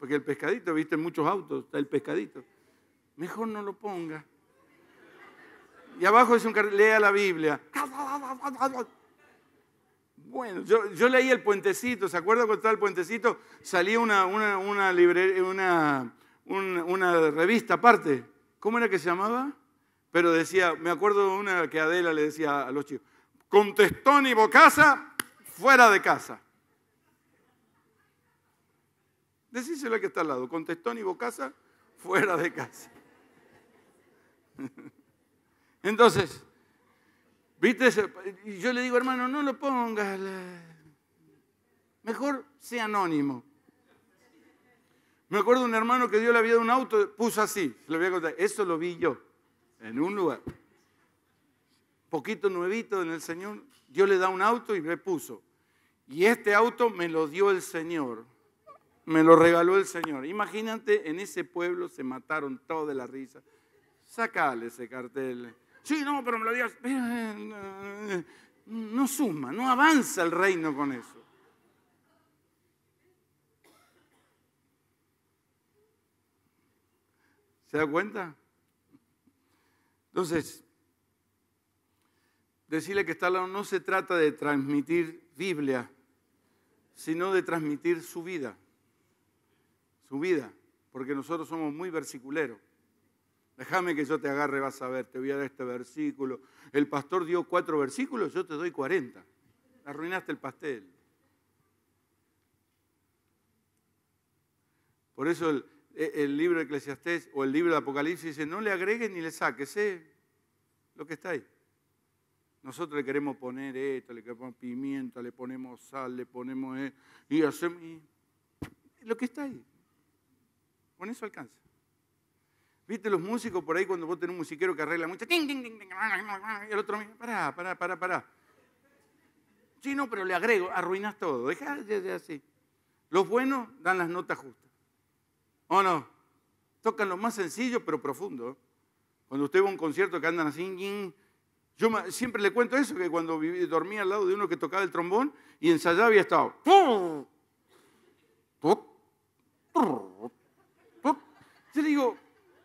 Porque el pescadito, viste, en muchos autos está el pescadito. Mejor no lo ponga. Y abajo es un lea la Biblia. Bueno, yo, leí el puentecito, ¿se acuerda cuando estaba el puentecito? Salía una, una, una, una una revista aparte. ¿Cómo era que se llamaba? Pero decía, me acuerdo de una que Adela le decía a los chicos, contestón y bocasa, fuera de casa. Decíselo que está al lado, contestón y bocasa, fuera de casa. <laughs> Entonces, viste, y yo le digo, hermano, no lo pongas, mejor sea anónimo. Me acuerdo un hermano que dio la vida dado un auto, puso así, le voy a contar. Eso lo vi yo, en un lugar. Poquito nuevito en el Señor, Dios le da un auto y me puso. Y este auto me lo dio el Señor, me lo regaló el Señor. Imagínate, en ese pueblo se mataron todas de la risa. Sacale ese cartel. Sí, no, pero me lo dio. Eh, eh, no suma, no avanza el reino con eso. ¿Te da cuenta? Entonces, decirle que está no se trata de transmitir Biblia, sino de transmitir su vida. Su vida, porque nosotros somos muy versiculeros. Déjame que yo te agarre, vas a ver, te voy a dar este versículo. El pastor dio cuatro versículos, yo te doy cuarenta. Arruinaste el pastel. Por eso el, e, el libro de Eclesiastés o el libro de Apocalipsis dice, no le agreguen ni le saques, sé eh, lo que está ahí. Nosotros le queremos poner esto, le queremos pimienta, le ponemos sal, le ponemos esto, y hacemos lo que está ahí. Con eso alcanza. ¿Viste los músicos por ahí cuando vos tenés un musiquero que arregla mucho? y el otro, pará, pará, pará, pará. Sí, no, pero le agrego, arruinas todo. Deja de así. Los buenos dan las notas justas. ¿O no? Tocan lo más sencillo pero profundo. Cuando usted va a un concierto que andan así, yo siempre le cuento eso, que cuando dormía al lado de uno que tocaba el trombón y ensayaba había estado. Yo le digo,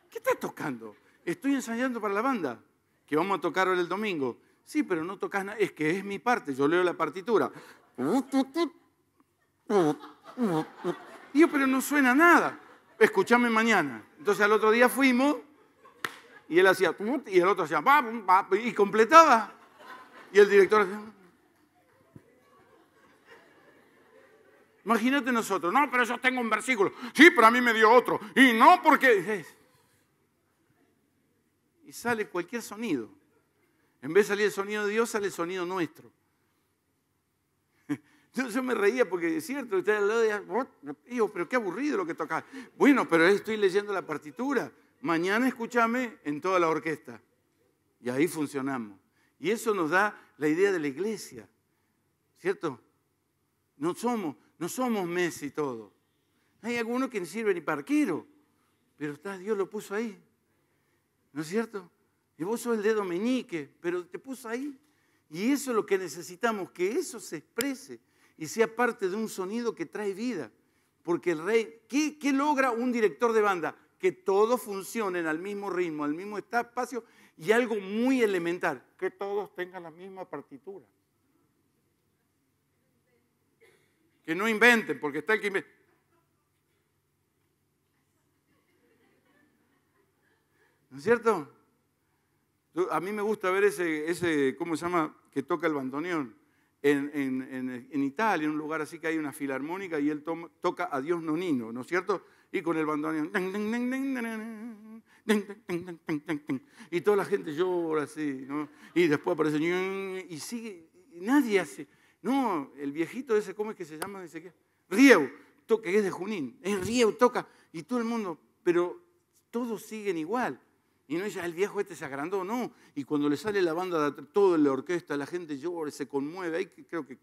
¿qué estás tocando? Estoy ensayando para la banda, que vamos a tocar el domingo. Sí, pero no tocas nada, es que es mi parte, yo leo la partitura. Yo pero no suena nada escúchame mañana. Entonces al otro día fuimos y él hacía, y el otro hacía, y completaba. Y el director hacía... Imagínate nosotros, no, pero yo tengo un versículo. Sí, pero a mí me dio otro. Y no porque... Y sale cualquier sonido. En vez de salir el sonido de Dios, sale el sonido nuestro. Yo, me reía porque es cierto, ustedes decían, pero qué aburrido lo que toca! Bueno, pero estoy leyendo la partitura. Mañana escúchame en toda la orquesta. Y ahí funcionamos. Y eso nos da la idea de la iglesia, ¿cierto? No somos, no somos Messi todo. Hay algunos que sirve sirven ni parquero, pero está, Dios lo puso ahí. ¿No es cierto? Y vos sos el dedo meñique, pero te puso ahí. Y eso es lo que necesitamos, que eso se exprese y sea parte de un sonido que trae vida. Porque el rey, ¿qué, logra un director de banda? Que todos funcionen al mismo ritmo, al mismo espacio y algo muy elemental, que todos tengan la misma partitura. Que no inventen, porque está el que inventa. ¿No es cierto? A mí me gusta ver ese, ese, ¿cómo se llama? Que toca el bandoneón en, en, en, Italia, en un lugar así que hay una filarmónica y él toca a Dios Nonino, ¿no es cierto? Y con el bandoneón. Y toda la gente llora así, ¿no? Y después aparece. Y sigue, nadie hace. No, el viejito ese, ¿cómo es que se llama? Dice que. Rieu, toca, que es de Junín. Es Rieu, toca. Y todo el mundo, pero todos siguen igual. Y no dice, ah, el viejo este se agrandó, no. Y cuando le sale la banda, de toda la orquesta, la gente llora, se conmueve. creo que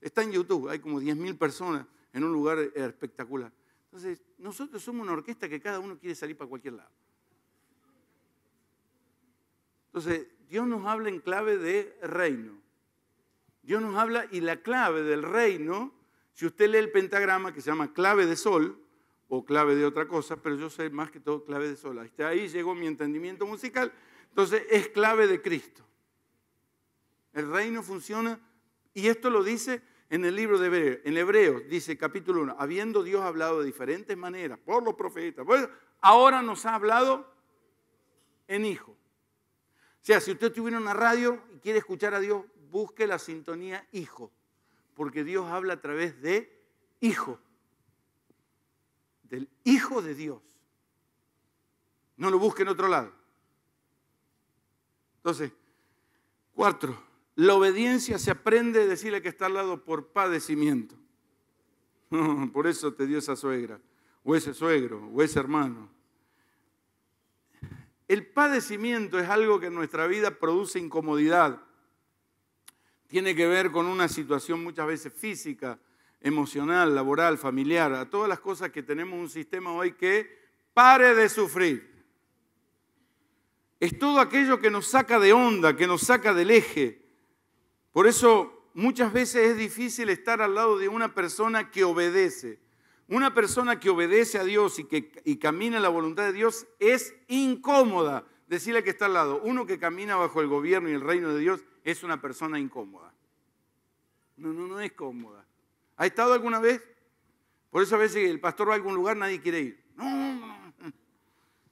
está en YouTube, hay como 10.000 personas en un lugar espectacular. Entonces, nosotros somos una orquesta que cada uno quiere salir para cualquier lado. Entonces, Dios nos habla en clave de reino. Dios nos habla y la clave del reino, si usted lee el pentagrama que se llama clave de sol, o clave de otra cosa, pero yo sé más que todo clave de sola. ahí llegó mi entendimiento musical. Entonces es clave de Cristo. El reino funciona y esto lo dice en el libro de Hebreos. En Hebreos dice capítulo 1, habiendo Dios hablado de diferentes maneras por los profetas, ahora nos ha hablado en hijo. O sea, si usted tuviera una radio y quiere escuchar a Dios, busque la sintonía hijo, porque Dios habla a través de hijo el Hijo de Dios. No lo busque en otro lado. Entonces, cuatro, la obediencia se aprende, decirle que está al lado por padecimiento. <laughs> Por eso te dio esa suegra, o ese suegro, o ese hermano. El padecimiento es algo que en nuestra vida produce incomodidad. Tiene que ver con una situación muchas veces física, emocional, laboral, familiar, a todas las cosas que tenemos un sistema hoy que pare de sufrir. Es todo aquello que nos saca de onda, que nos saca del eje. Por eso muchas veces es difícil estar al lado de una persona que obedece. Una persona que obedece a Dios y que y camina la voluntad de Dios es incómoda. Decirle que está al lado. Uno que camina bajo el gobierno y el reino de Dios es una persona incómoda. No, no, no es cómoda. ¿Ha estado alguna vez? Por eso a veces el pastor va a algún lugar, nadie quiere ir. No,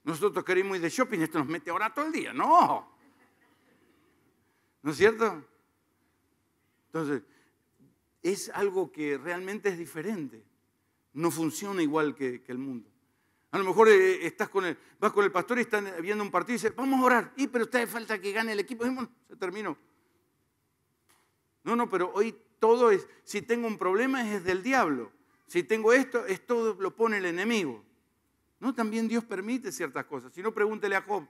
nosotros queremos ir de shopping, esto nos mete a orar todo el día. No. ¿No es cierto? Entonces, es algo que realmente es diferente. No funciona igual que, el mundo. A lo mejor eh, estás con el, vas con el pastor y están viendo un partido y dicen, vamos a orar. Y pero usted falta que gane el equipo. Y se terminó. No, no, pero hoy todo es, si tengo un problema es del diablo, si tengo esto, es todo lo pone el enemigo. No, también Dios permite ciertas cosas. Si no, pregúntele a Job.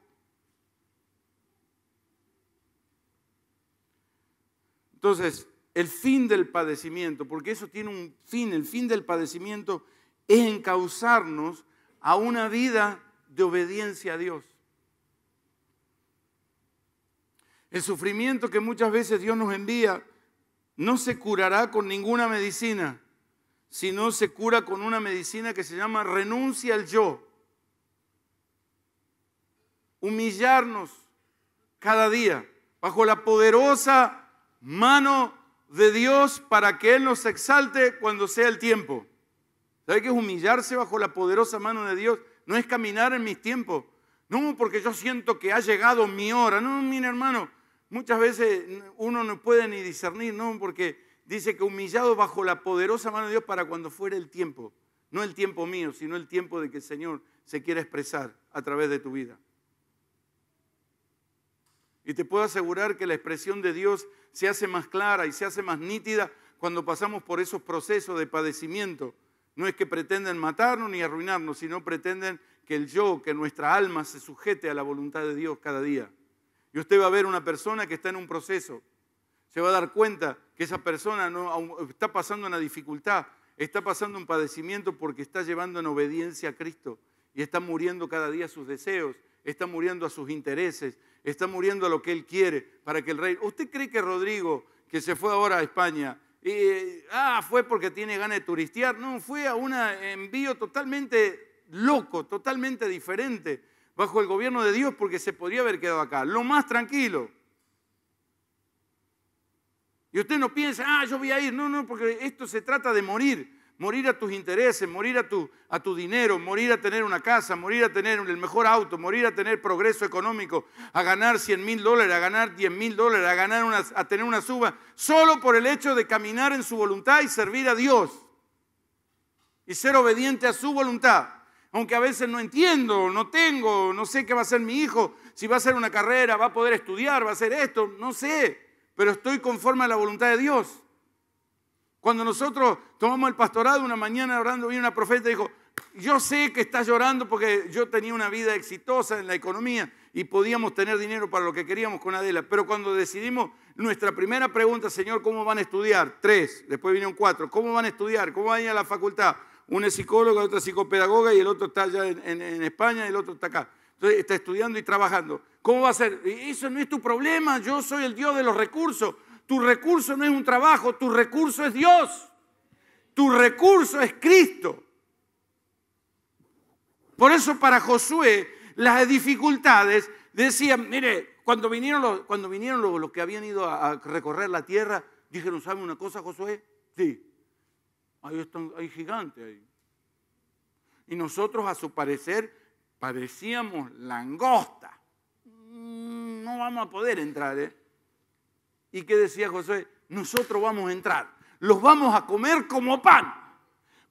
Entonces, el fin del padecimiento, porque eso tiene un fin, el fin del padecimiento es encauzarnos a una vida de obediencia a Dios. El sufrimiento que muchas veces Dios nos envía no se curará con ninguna medicina, sino se cura con una medicina que se llama renuncia al yo. Humillarnos cada día bajo la poderosa mano de Dios para que Él nos exalte cuando sea el tiempo. Hay que humillarse bajo la poderosa mano de Dios? No es caminar en mis tiempos. No porque yo siento que ha llegado mi hora. No, mi hermano, Muchas veces uno no puede ni discernir, ¿no? Porque dice que humillado bajo la poderosa mano de Dios para cuando fuera el tiempo. No el tiempo mío, sino el tiempo de que el Señor se quiera expresar a través de tu vida. Y te puedo asegurar que la expresión de Dios se hace más clara y se hace más nítida cuando pasamos por esos procesos de padecimiento. No es que pretenden matarnos ni arruinarnos, sino pretenden que el yo, que nuestra alma se sujete a la voluntad de Dios cada día. Y usted va a ver una persona que está en un proceso. Se va a dar cuenta que esa persona está pasando una dificultad, está pasando un padecimiento porque está llevando en obediencia a Cristo y está muriendo cada día sus deseos, está muriendo a sus intereses, está muriendo a lo que él quiere para que el rey... ¿Usted cree que Rodrigo, que se fue ahora a España, y ah, fue porque tiene ganas de turistear? No, fue a un envío totalmente loco, totalmente diferente, bajo el gobierno de Dios porque se podría haber quedado acá, lo más tranquilo. Y usted no piensa, ah, yo voy a ir, no, no, porque esto se trata de morir, morir a tus intereses, morir a tu, a tu dinero, morir a tener una casa, morir a tener el mejor auto, morir a tener progreso económico, a ganar 100 mil dólares, a ganar 10 mil dólares, a, ganar a tener una suba, solo por el hecho de caminar en su voluntad y servir a Dios y ser obediente a su voluntad aunque a veces no entiendo, no tengo, no sé qué va a hacer mi hijo, si va a hacer una carrera, va a poder estudiar, va a hacer esto, no sé, pero estoy conforme a la voluntad de Dios. Cuando nosotros tomamos el pastorado una mañana orando, vino una profeta y dijo, yo sé que estás llorando porque yo tenía una vida exitosa en la economía y podíamos tener dinero para lo que queríamos con Adela, pero cuando decidimos nuestra primera pregunta, Señor, ¿cómo van a estudiar? Tres, después vinieron cuatro, ¿cómo van a estudiar? ¿Cómo van a ir a la facultad? Una es psicóloga, otra es psicopedagoga y el otro está allá en, España y el otro está acá. Entonces está estudiando y trabajando. ¿Cómo va a ser? Eso no es tu problema, yo soy el Dios de los recursos. Tu recurso no es un trabajo, tu recurso es Dios. Tu recurso es Cristo. Por eso para Josué las dificultades decían, mire, cuando vinieron los, cuando vinieron los, que habían ido a, a recorrer la tierra, dijeron, ¿sabe una cosa, Josué? Sí, Ahí están, hay gigantes ahí. Y nosotros, a su parecer, parecíamos langosta. Mm, no vamos a poder entrar, ¿eh? ¿Y qué decía José? Nosotros vamos a entrar. Los vamos a comer como pan.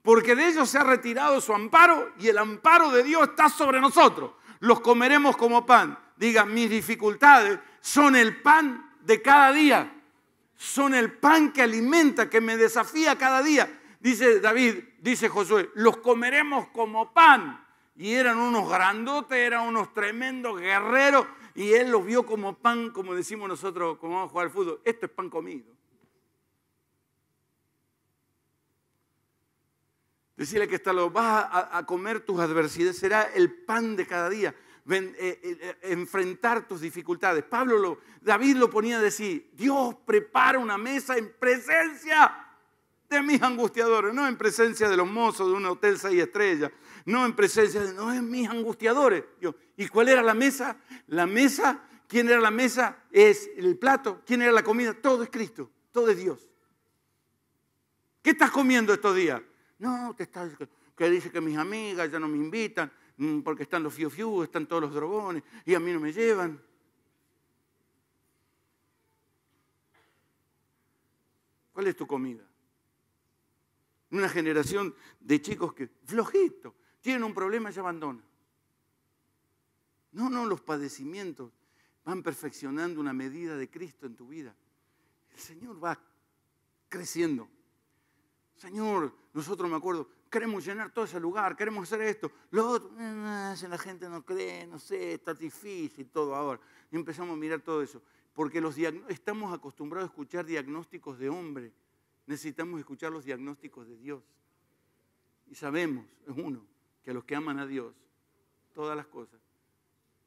Porque de ellos se ha retirado su amparo y el amparo de Dios está sobre nosotros. Los comeremos como pan. Diga, mis dificultades son el pan de cada día. Son el pan que alimenta, que me desafía cada día. Dice David, dice Josué, los comeremos como pan. Y eran unos grandotes, eran unos tremendos guerreros. Y él los vio como pan, como decimos nosotros, como vamos a jugar al fútbol. Esto es pan comido. Decirle que hasta lo vas a, comer tus adversidades, será el pan de cada día. Eh, eh, eh, enfrentar tus dificultades. Pablo, lo, David lo ponía a decir, Dios prepara una mesa en presencia de mis angustiadores, no en presencia de los mozos de un hotel seis estrellas, no en presencia de, no, en mis angustiadores. ¿Y cuál era la mesa? La mesa, ¿quién era la mesa? Es el plato, ¿quién era la comida? Todo es Cristo, todo es Dios. ¿Qué estás comiendo estos días? No, te estás, que dice que mis amigas ya no me invitan mm, porque están los fiu fiu, están todos los drogones y a mí no me llevan. ¿Cuál es tu comida? Una generación de chicos que, flojito, tienen un problema y se abandonan. No, no, los padecimientos van perfeccionando una medida de Cristo en tu vida. El Señor va creciendo. Señor, nosotros me acuerdo, queremos llenar todo ese lugar, queremos hacer esto. Lo otro, eh, la gente no cree, no sé, está difícil todo ahora. Y empezamos a mirar todo eso. Porque los estamos acostumbrados a escuchar diagnósticos de hombre necesitamos escuchar los diagnósticos de Dios. Y sabemos, es uno, que a los que aman a Dios, todas las cosas,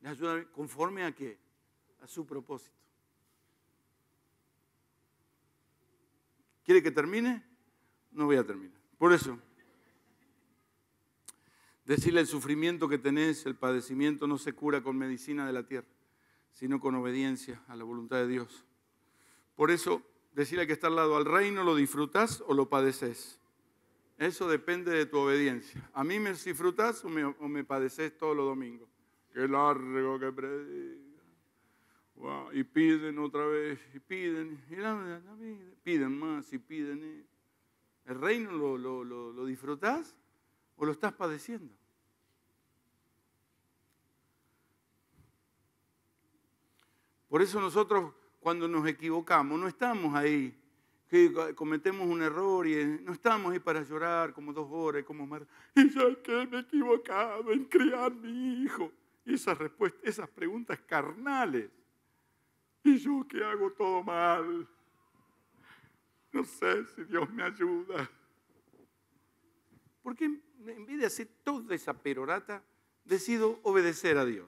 les ayudan conforme a qué? A su propósito. ¿Quiere que termine? No voy a terminar. Por eso, decirle el sufrimiento que tenés, el padecimiento no se cura con medicina de la tierra, sino con obediencia a la voluntad de Dios. Por eso, decirle que estar al lado al reino, ¿lo disfrutas o lo padeces? Eso depende de tu obediencia. ¿A mí me disfrutas o me, padeces todos los domingos? Qué largo que predica. Y piden otra vez, y piden, y piden más, y piden. ¿El reino lo, lo, lo disfrutas o lo estás padeciendo? Por eso nosotros cuando nos equivocamos, no estamos ahí, que cometemos un error y no estamos ahí para llorar como dos horas, como mar. ¿Y yo que me he equivocado en criar mi hijo? esas respuestas, esas preguntas carnales. ¿Y yo que hago todo mal? No sé si Dios me ayuda. Porque en vez de hacer toda esa perorata, decido obedecer a Dios?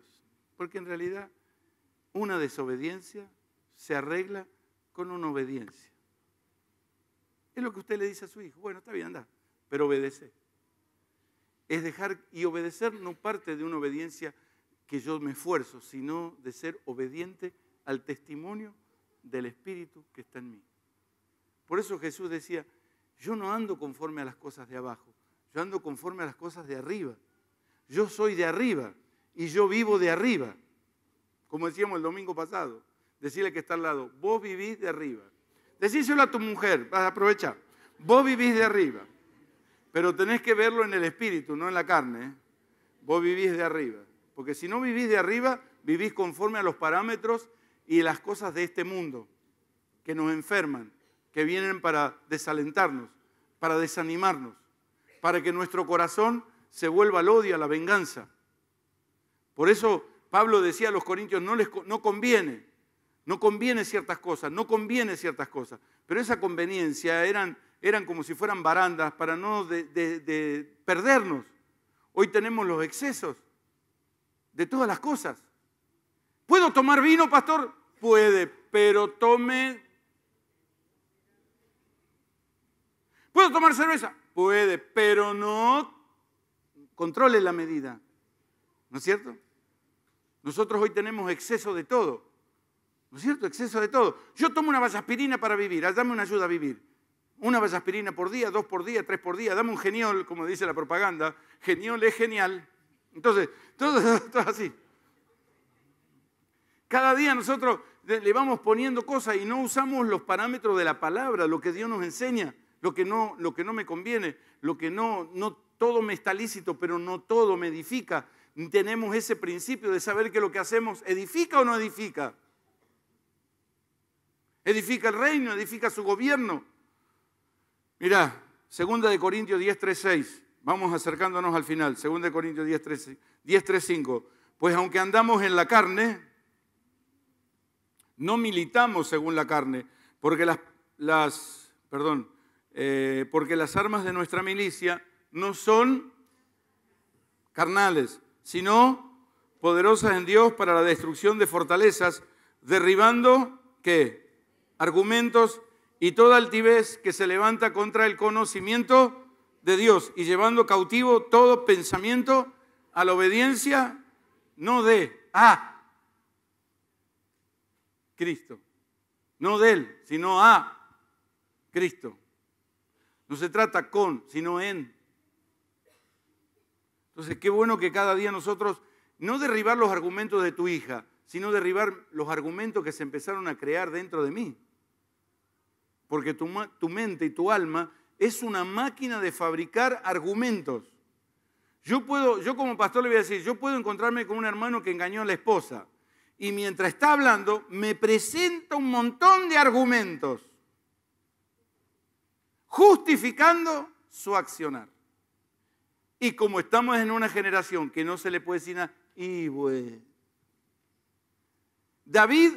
Porque en realidad una desobediencia se arregla con una obediencia. Es lo que usted le dice a su hijo. Bueno, está bien, anda, pero obedece. Es dejar, y obedecer no parte de una obediencia que yo me esfuerzo, sino de ser obediente al testimonio del Espíritu que está en mí. Por eso Jesús decía, yo no ando conforme a las cosas de abajo, yo ando conforme a las cosas de arriba. Yo soy de arriba y yo vivo de arriba, como decíamos el domingo pasado. Decirle que está al lado, vos vivís de arriba. Decíselo a tu mujer, vas a aprovechar. Vos vivís de arriba, pero tenés que verlo en el espíritu, no en la carne. ¿eh? Vos vivís de arriba, porque si no vivís de arriba, vivís conforme a los parámetros y las cosas de este mundo que nos enferman, que vienen para desalentarnos, para desanimarnos, para que nuestro corazón se vuelva al odio, a la venganza. Por eso Pablo decía a los corintios, no les no conviene no conviene ciertas cosas, no conviene ciertas cosas. Pero esa conveniencia eran, eran como si fueran barandas para no de, perdernos. Hoy tenemos los excesos de todas las cosas. ¿Puedo tomar vino, pastor? Puede, pero tome... ¿Puedo tomar cerveza? Puede, pero no controle la medida. ¿No es cierto? Nosotros hoy tenemos exceso de todo. ¿No es cierto? Exceso de todo. Yo tomo una vallaspirina para vivir, dame una ayuda a vivir. Una aspirina por día, dos por día, tres por día, dame un genial, como dice la propaganda. Geniol es genial. Entonces, todo, <laughs> todo así. Cada día nosotros le vamos poniendo cosas y no usamos los parámetros de la palabra, lo que Dios nos enseña, lo que no, lo que no me conviene, lo que no, no todo me está lícito, pero no todo me edifica. Tenemos ese principio de saber que lo que hacemos edifica o no edifica. Edifica el reino, edifica su gobierno. Mirá, 2 de Corintios 10, 6. Vamos acercándonos al final. 2 de Corintios 10, 3, Pues aunque andamos en la carne, no militamos según la carne, porque las, eh, porque las armas de nuestra milicia no son carnales, sino poderosas en Dios para la destrucción de fortalezas, derribando, ¿qué? argumentos y toda altivez que se levanta contra el conocimiento de Dios y llevando cautivo todo pensamiento a la obediencia, no de a ah, Cristo, no de Él, sino a Cristo. No se trata con, sino en. Entonces, qué bueno que cada día nosotros no derribar los argumentos de tu hija, sino derribar los argumentos que se empezaron a crear dentro de mí. Porque tu, mente y tu alma es una máquina de fabricar argumentos. Yo puedo, yo como pastor le voy a decir, yo puedo encontrarme con un hermano que engañó a la esposa y mientras está hablando me presenta un montón de argumentos justificando su accionar. Y como estamos en una generación que no se le puede decir nada, y bueno. David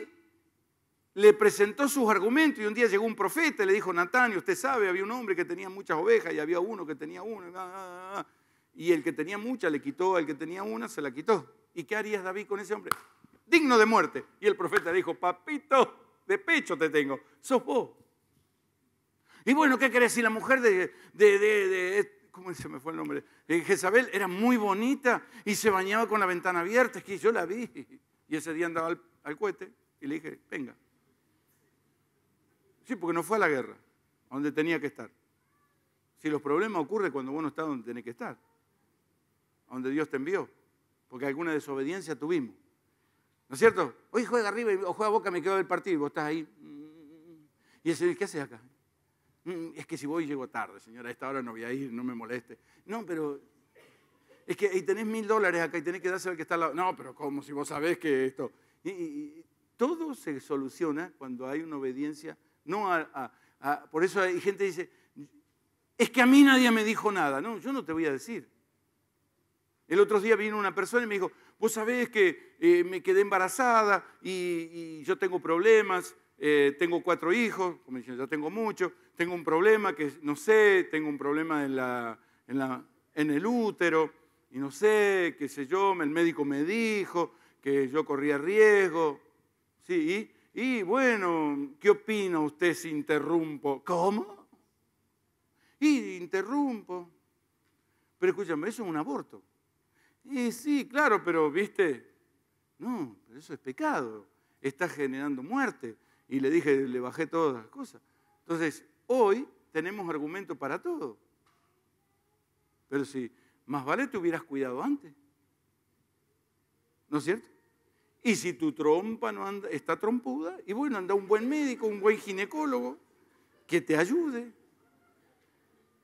le presentó sus argumentos y un día llegó un profeta y le dijo, Natán, usted sabe, había un hombre que tenía muchas ovejas y había uno que tenía una. Ah, ah, ah". Y el que tenía muchas le quitó, al que tenía una se la quitó. ¿Y qué harías David con ese hombre? Digno de muerte. Y el profeta le dijo, papito, de pecho te tengo, sos vos. Y bueno, ¿qué querés? decir? la mujer de, de, ¿cómo se me fue el nombre? Eh, Jezabel era muy bonita y se bañaba con la ventana abierta, es que yo la vi. Y ese día andaba al, al cohete y le dije, venga, Sí, porque no fue a la guerra, donde tenía que estar. Si los problemas ocurren cuando uno está donde tiene que estar, donde Dios te envió, porque alguna desobediencia tuvimos. ¿No es cierto? Hoy juega arriba o juega boca, me quedo del partido, vos estás ahí. Mm, y el Señor, ¿qué haces acá? Mm, es que si voy llego tarde, señora, a esta hora no voy a ir, no me moleste. No, pero es que y tenés mil dólares acá y tenés que darse al que está al lado. No, pero como si vos sabés que esto. y todo se soluciona cuando hay una obediencia no por eso hay gente que dice, es que a mí nadie me dijo nada. No, yo no te voy a decir. El otro día vino una persona y me dijo, vos sabés que eh, me quedé embarazada y, yo tengo problemas, eh, tengo cuatro hijos, como dicen, ya tengo muchos, tengo un problema que no sé, tengo un problema en, la, la, en el útero y no sé, qué sé yo, el médico me dijo que yo corría riesgo. Sí, y bueno, ¿qué opina usted si interrumpo? ¿Cómo? Y interrumpo. Pero escúchame, eso es un aborto. Y sí, claro, pero viste, no, pero eso es pecado. Está generando muerte. Y le dije, le bajé todas las cosas. Entonces, hoy tenemos argumento para todo. Pero si más vale te hubieras cuidado antes. ¿No es cierto? Y si tu trompa no anda, está trompuda, y bueno, anda un buen médico, un buen ginecólogo que te ayude.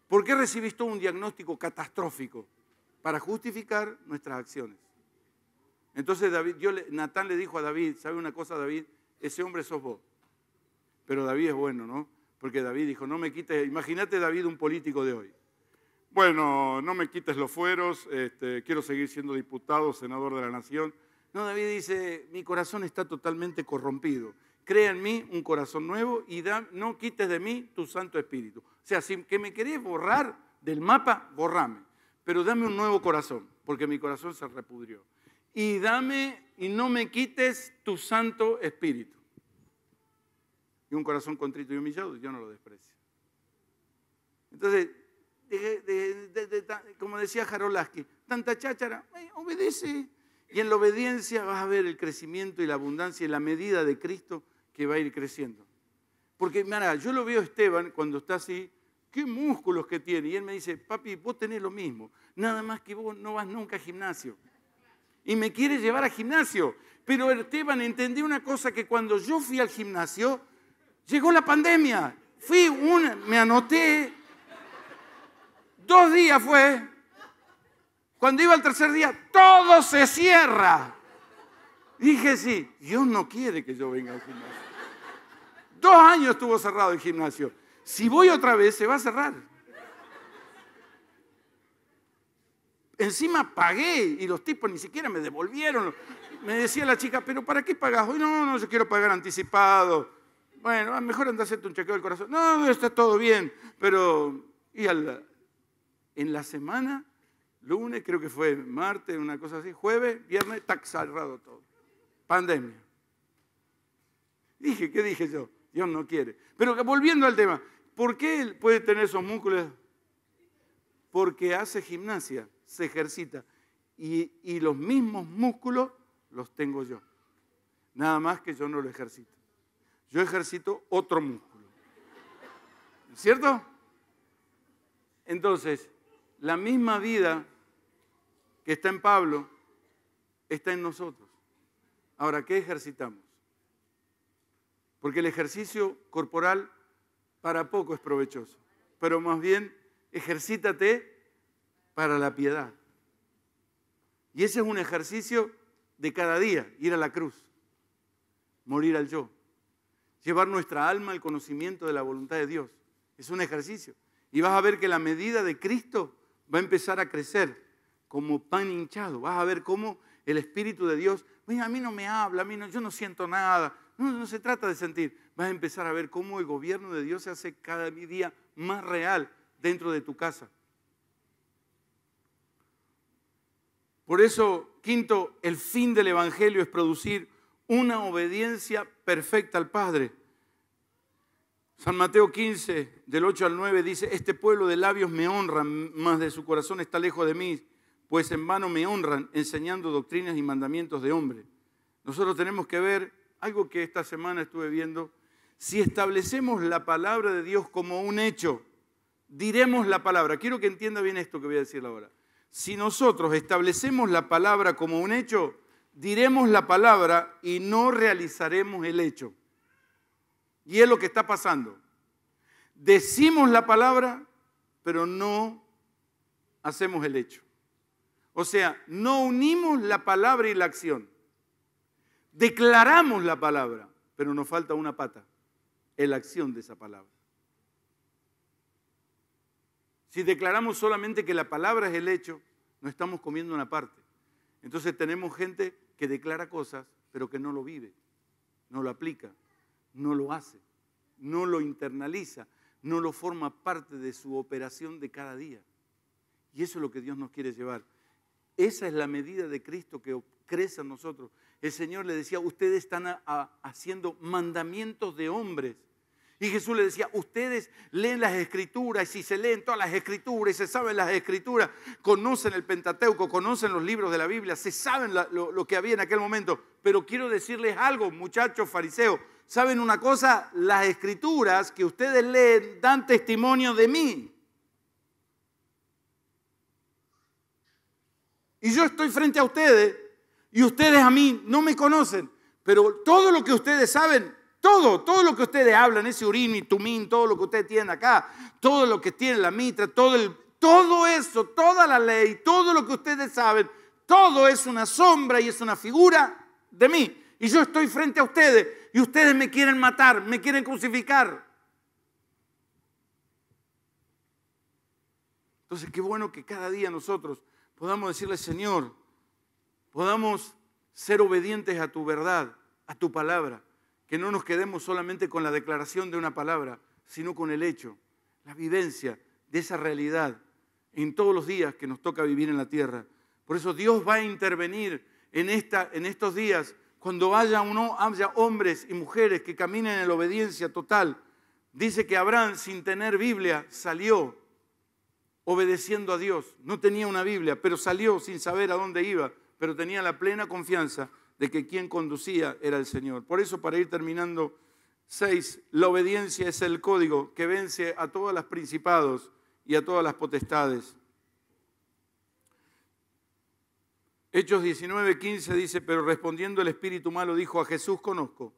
¿Por qué recibiste un diagnóstico catastrófico? Para justificar nuestras acciones. Entonces David, Natán le dijo a David, ¿sabe una cosa David? Ese hombre sos vos. Pero David es bueno, ¿no? Porque David dijo, no me quites, imagínate David un político de hoy. Bueno, no me quites los fueros, este, quiero seguir siendo diputado, senador de la nación. No, David dice, mi corazón está totalmente corrompido. Crea en mí un corazón nuevo y no quites de mí tu Santo Espíritu. O sea, si que me querés borrar del mapa, borrame. Pero dame un nuevo corazón, porque mi corazón se repudrió. Y dame y no me quites tu Santo Espíritu. Y un corazón contrito y humillado, yo no lo desprecio. Entonces, como decía Jarolaski, tanta cháchara, eh, obedece y en la obediencia vas a ver el crecimiento y la abundancia y la medida de Cristo que va a ir creciendo. Porque, mira, yo lo veo a Esteban cuando está así, qué músculos que tiene. Y él me dice, papi, vos tenés lo mismo, nada más que vos no vas nunca a gimnasio. Y me quiere llevar a gimnasio. Pero Esteban entendió una cosa que cuando yo fui al gimnasio, llegó la pandemia. Fui una, me anoté, dos días fue, cuando iba al tercer día, todo se cierra. Dije, sí, Dios no quiere que yo venga al gimnasio. Dos años estuvo cerrado el gimnasio. Si voy otra vez, se va a cerrar. Encima pagué y los tipos ni siquiera me devolvieron. Me decía la chica, pero ¿para qué pagas hoy? No, no, yo quiero pagar anticipado. Bueno, mejor anda a hacerte un chequeo del corazón. No, está todo bien, pero... Y al... en la semana lunes, creo que fue martes, una cosa así, jueves, viernes, tac, cerrado todo. Pandemia. Dije, ¿qué dije yo? Dios no quiere. Pero volviendo al tema, ¿por qué él puede tener esos músculos? Porque hace gimnasia, se ejercita. Y, y los mismos músculos los tengo yo. Nada más que yo no lo ejercito. Yo ejercito otro músculo. ¿Cierto? Entonces, la misma vida que está en Pablo está en nosotros. Ahora, ¿qué ejercitamos? Porque el ejercicio corporal para poco es provechoso, pero más bien ejercítate para la piedad. Y ese es un ejercicio de cada día, ir a la cruz, morir al yo, llevar nuestra alma al conocimiento de la voluntad de Dios. Es un ejercicio. Y vas a ver que la medida de Cristo va a empezar a crecer como pan hinchado. Vas a ver cómo el Espíritu de Dios, a mí no me habla, a mí no, yo no siento nada. No, no se trata de sentir. Vas a empezar a ver cómo el gobierno de Dios se hace cada día más real dentro de tu casa. Por eso, quinto, el fin del Evangelio es producir una obediencia perfecta al Padre. San Mateo 15, del 8 al 9, dice, este pueblo de labios me honra, más de su corazón está lejos de mí pues en vano me honran enseñando doctrinas y mandamientos de hombre. Nosotros tenemos que ver algo que esta semana estuve viendo. Si establecemos la palabra de Dios como un hecho, diremos la palabra. Quiero que entienda bien esto que voy a decir ahora. Si nosotros establecemos la palabra como un hecho, diremos la palabra y no realizaremos el hecho. Y es lo que está pasando. Decimos la palabra, pero no hacemos el hecho. O sea, no unimos la palabra y la acción. Declaramos la palabra, pero nos falta una pata, la acción de esa palabra. Si declaramos solamente que la palabra es el hecho, no estamos comiendo una parte. Entonces tenemos gente que declara cosas, pero que no lo vive, no lo aplica, no lo hace, no lo internaliza, no lo forma parte de su operación de cada día. Y eso es lo que Dios nos quiere llevar. Esa es la medida de Cristo que crece en nosotros. El Señor le decía, ustedes están haciendo mandamientos de hombres. Y Jesús le decía, ustedes leen las escrituras, y si se leen todas las escrituras, y se saben las escrituras, conocen el Pentateuco, conocen los libros de la Biblia, se saben lo que había en aquel momento. Pero quiero decirles algo, muchachos fariseos, ¿saben una cosa? Las escrituras que ustedes leen dan testimonio de mí. Y yo estoy frente a ustedes y ustedes a mí no me conocen, pero todo lo que ustedes saben, todo, todo lo que ustedes hablan, ese urín y tumín, todo lo que ustedes tienen acá, todo lo que tiene la mitra, todo, el, todo eso, toda la ley, todo lo que ustedes saben, todo es una sombra y es una figura de mí. Y yo estoy frente a ustedes y ustedes me quieren matar, me quieren crucificar. Entonces, qué bueno que cada día nosotros podamos decirle, Señor, podamos ser obedientes a tu verdad, a tu palabra, que no nos quedemos solamente con la declaración de una palabra, sino con el hecho, la vivencia de esa realidad en todos los días que nos toca vivir en la tierra. Por eso Dios va a intervenir en, esta, en estos días cuando haya, uno, haya hombres y mujeres que caminen en la obediencia total. Dice que Abraham, sin tener Biblia, salió obedeciendo a Dios. No tenía una Biblia, pero salió sin saber a dónde iba, pero tenía la plena confianza de que quien conducía era el Señor. Por eso, para ir terminando, 6, la obediencia es el código que vence a todas las principados y a todas las potestades. Hechos 19, 15 dice, pero respondiendo el espíritu malo dijo, a Jesús conozco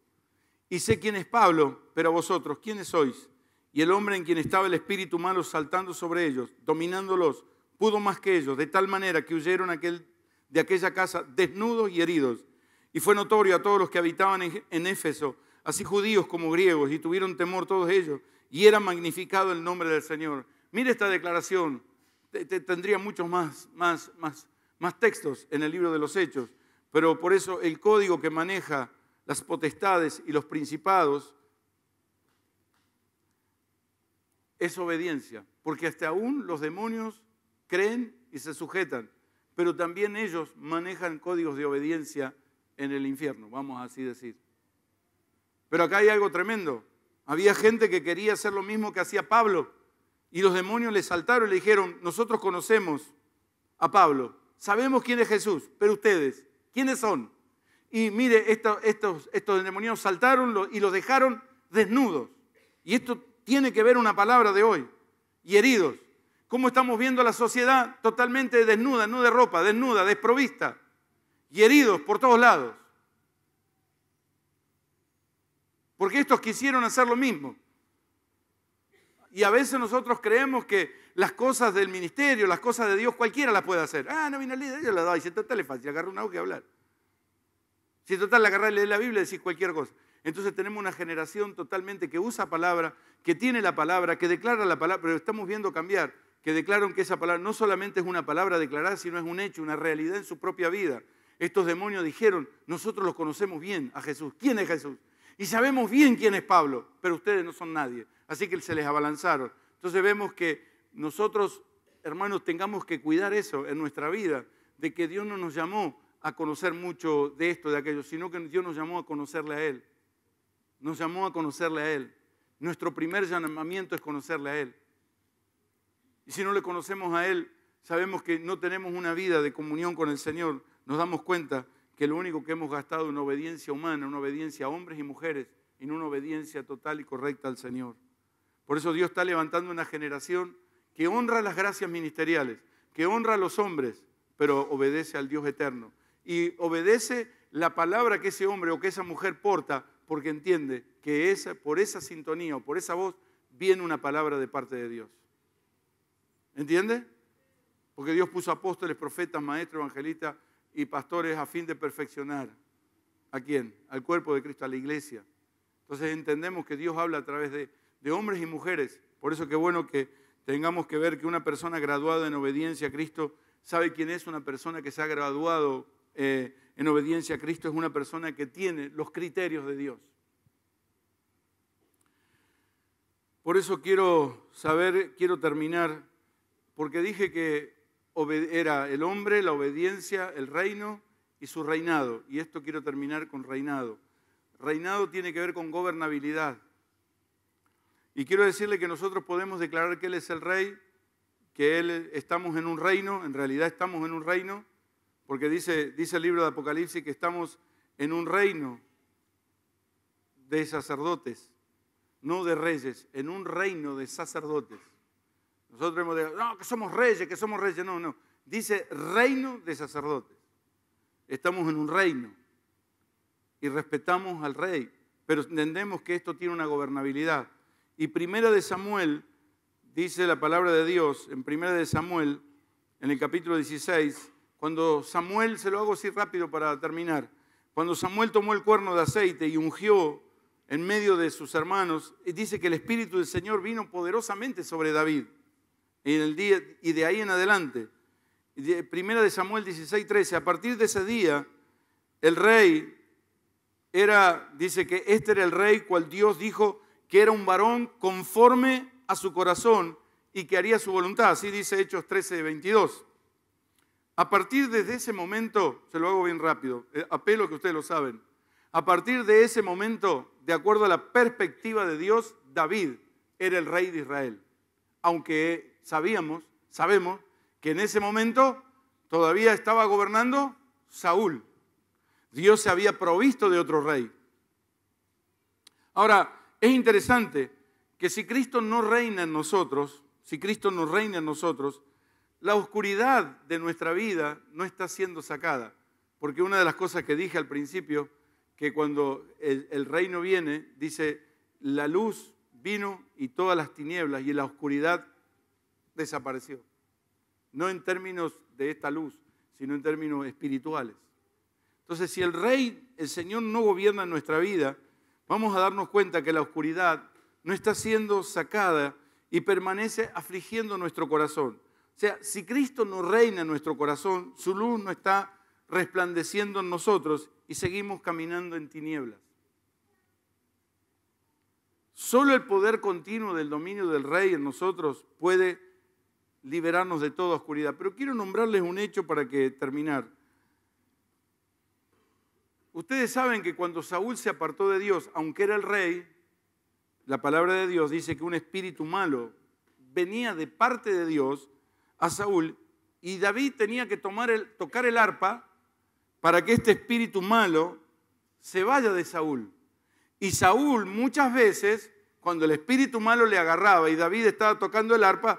y sé quién es Pablo, pero a vosotros, ¿quiénes sois? y el hombre en quien estaba el espíritu malo saltando sobre ellos, dominándolos, pudo más que ellos, de tal manera que huyeron de aquella casa desnudos y heridos. Y fue notorio a todos los que habitaban en, Éfeso, así judíos como griegos, y tuvieron temor todos ellos, y era magnificado el nombre del Señor. Mire esta declaración, tendría muchos más, más textos en el libro de los Hechos, pero por eso el código que maneja las potestades y los principados es obediencia, porque hasta aún los demonios creen y se sujetan, pero también ellos manejan códigos de obediencia en el infierno, vamos a así decir. Pero acá hay algo tremendo. Había gente que quería hacer lo mismo que hacía Pablo y los demonios le saltaron y le dijeron, nosotros conocemos a Pablo, sabemos quién es Jesús, pero ustedes, ¿quiénes son? Y mire, estos, estos, estos demonios saltaron y los dejaron desnudos. Y esto tiene que ver una palabra de hoy. Y heridos. ¿Cómo estamos viendo a la sociedad totalmente desnuda, no de ropa, desnuda, desprovista? Y heridos por todos lados. Porque estos quisieron hacer lo mismo. Y a veces nosotros creemos que las cosas del ministerio, las cosas de Dios, cualquiera las puede hacer. Ah, no vino el líder, yo la doy. Si total es fácil, agarrar un auge y hablar. Si total agarrar y leer la Biblia, y decir cualquier cosa. Entonces tenemos una generación totalmente que usa palabra, que tiene la palabra, que declara la palabra, pero estamos viendo cambiar, que declaran que esa palabra no solamente es una palabra declarada, sino es un hecho, una realidad en su propia vida. Estos demonios dijeron, nosotros los conocemos bien a Jesús. ¿Quién es Jesús? Y sabemos bien quién es Pablo, pero ustedes no son nadie. Así que se les abalanzaron. Entonces vemos que nosotros, hermanos, tengamos que cuidar eso en nuestra vida, de que Dios no nos llamó a conocer mucho de esto, de aquello, sino que Dios nos llamó a conocerle a Él. Nos llamó a conocerle a Él. Nuestro primer llamamiento es conocerle a Él. Y si no le conocemos a Él, sabemos que no tenemos una vida de comunión con el Señor. Nos damos cuenta que lo único que hemos gastado es una obediencia humana, una obediencia a hombres y mujeres, y una obediencia total y correcta al Señor. Por eso Dios está levantando una generación que honra las gracias ministeriales, que honra a los hombres, pero obedece al Dios eterno. Y obedece la palabra que ese hombre o que esa mujer porta porque entiende que esa, por esa sintonía o por esa voz viene una palabra de parte de Dios. ¿Entiende? Porque Dios puso apóstoles, profetas, maestros, evangelistas y pastores a fin de perfeccionar. ¿A quién? Al cuerpo de Cristo, a la iglesia. Entonces entendemos que Dios habla a través de, de hombres y mujeres. Por eso qué bueno que tengamos que ver que una persona graduada en obediencia a Cristo sabe quién es una persona que se ha graduado eh, en obediencia a Cristo es una persona que tiene los criterios de Dios. Por eso quiero saber, quiero terminar, porque dije que era el hombre, la obediencia, el reino y su reinado. Y esto quiero terminar con reinado. Reinado tiene que ver con gobernabilidad. Y quiero decirle que nosotros podemos declarar que Él es el rey, que Él estamos en un reino, en realidad estamos en un reino, porque dice, el libro de Apocalipsis que estamos en un reino de sacerdotes, no de reyes, en un reino de sacerdotes. Nosotros hemos dicho, no, que somos reyes, que somos reyes. No, no. Dice reino de sacerdotes. Estamos en un reino y respetamos al rey, pero entendemos que esto tiene una gobernabilidad. Y primera de Samuel, dice la palabra de Dios, en primera de Samuel, en el capítulo 16, cuando Samuel, se lo hago así rápido para terminar, cuando Samuel tomó el cuerno de aceite y ungió en medio de sus hermanos, dice que el Espíritu del Señor vino poderosamente sobre David. En el día, y de ahí en adelante, primera de Samuel 16, 13, a partir de ese día, el rey era, dice que este era el rey cual Dios dijo que era un varón conforme a su corazón y que haría su voluntad. Así dice Hechos 13, 22. A partir de ese momento, se lo hago bien rápido, eh, apelo que ustedes lo saben, a partir de ese momento, de acuerdo a la perspectiva de Dios, David era el rey de Israel. Aunque sabíamos, sabemos, que en ese momento todavía estaba gobernando Saúl. Dios se había provisto de otro rey. Ahora, es interesante que si Cristo no reina en nosotros, si Cristo no reina en nosotros, la oscuridad de nuestra vida no está siendo sacada. Porque una de las cosas que dije al principio, que cuando el, reino viene, dice, la luz vino y todas las tinieblas y la oscuridad desapareció. No en términos de esta luz, sino en términos espirituales. Entonces, si el rey, el Señor no gobierna nuestra vida, vamos a darnos cuenta que la oscuridad no está siendo sacada y permanece afligiendo nuestro corazón. O sea, si Cristo no reina en nuestro corazón, su luz no está resplandeciendo en nosotros y seguimos caminando en tinieblas. Solo el poder continuo del dominio del Rey en nosotros puede liberarnos de toda oscuridad. Pero quiero nombrarles un hecho para que terminar. Ustedes saben que cuando Saúl se apartó de Dios, aunque era el rey, la palabra de Dios dice que un espíritu malo venía de parte de Dios a Saúl y David tenía que tomar el, tocar el arpa para que este espíritu malo se vaya de Saúl. Y Saúl muchas veces, cuando el espíritu malo le agarraba y David estaba tocando el arpa,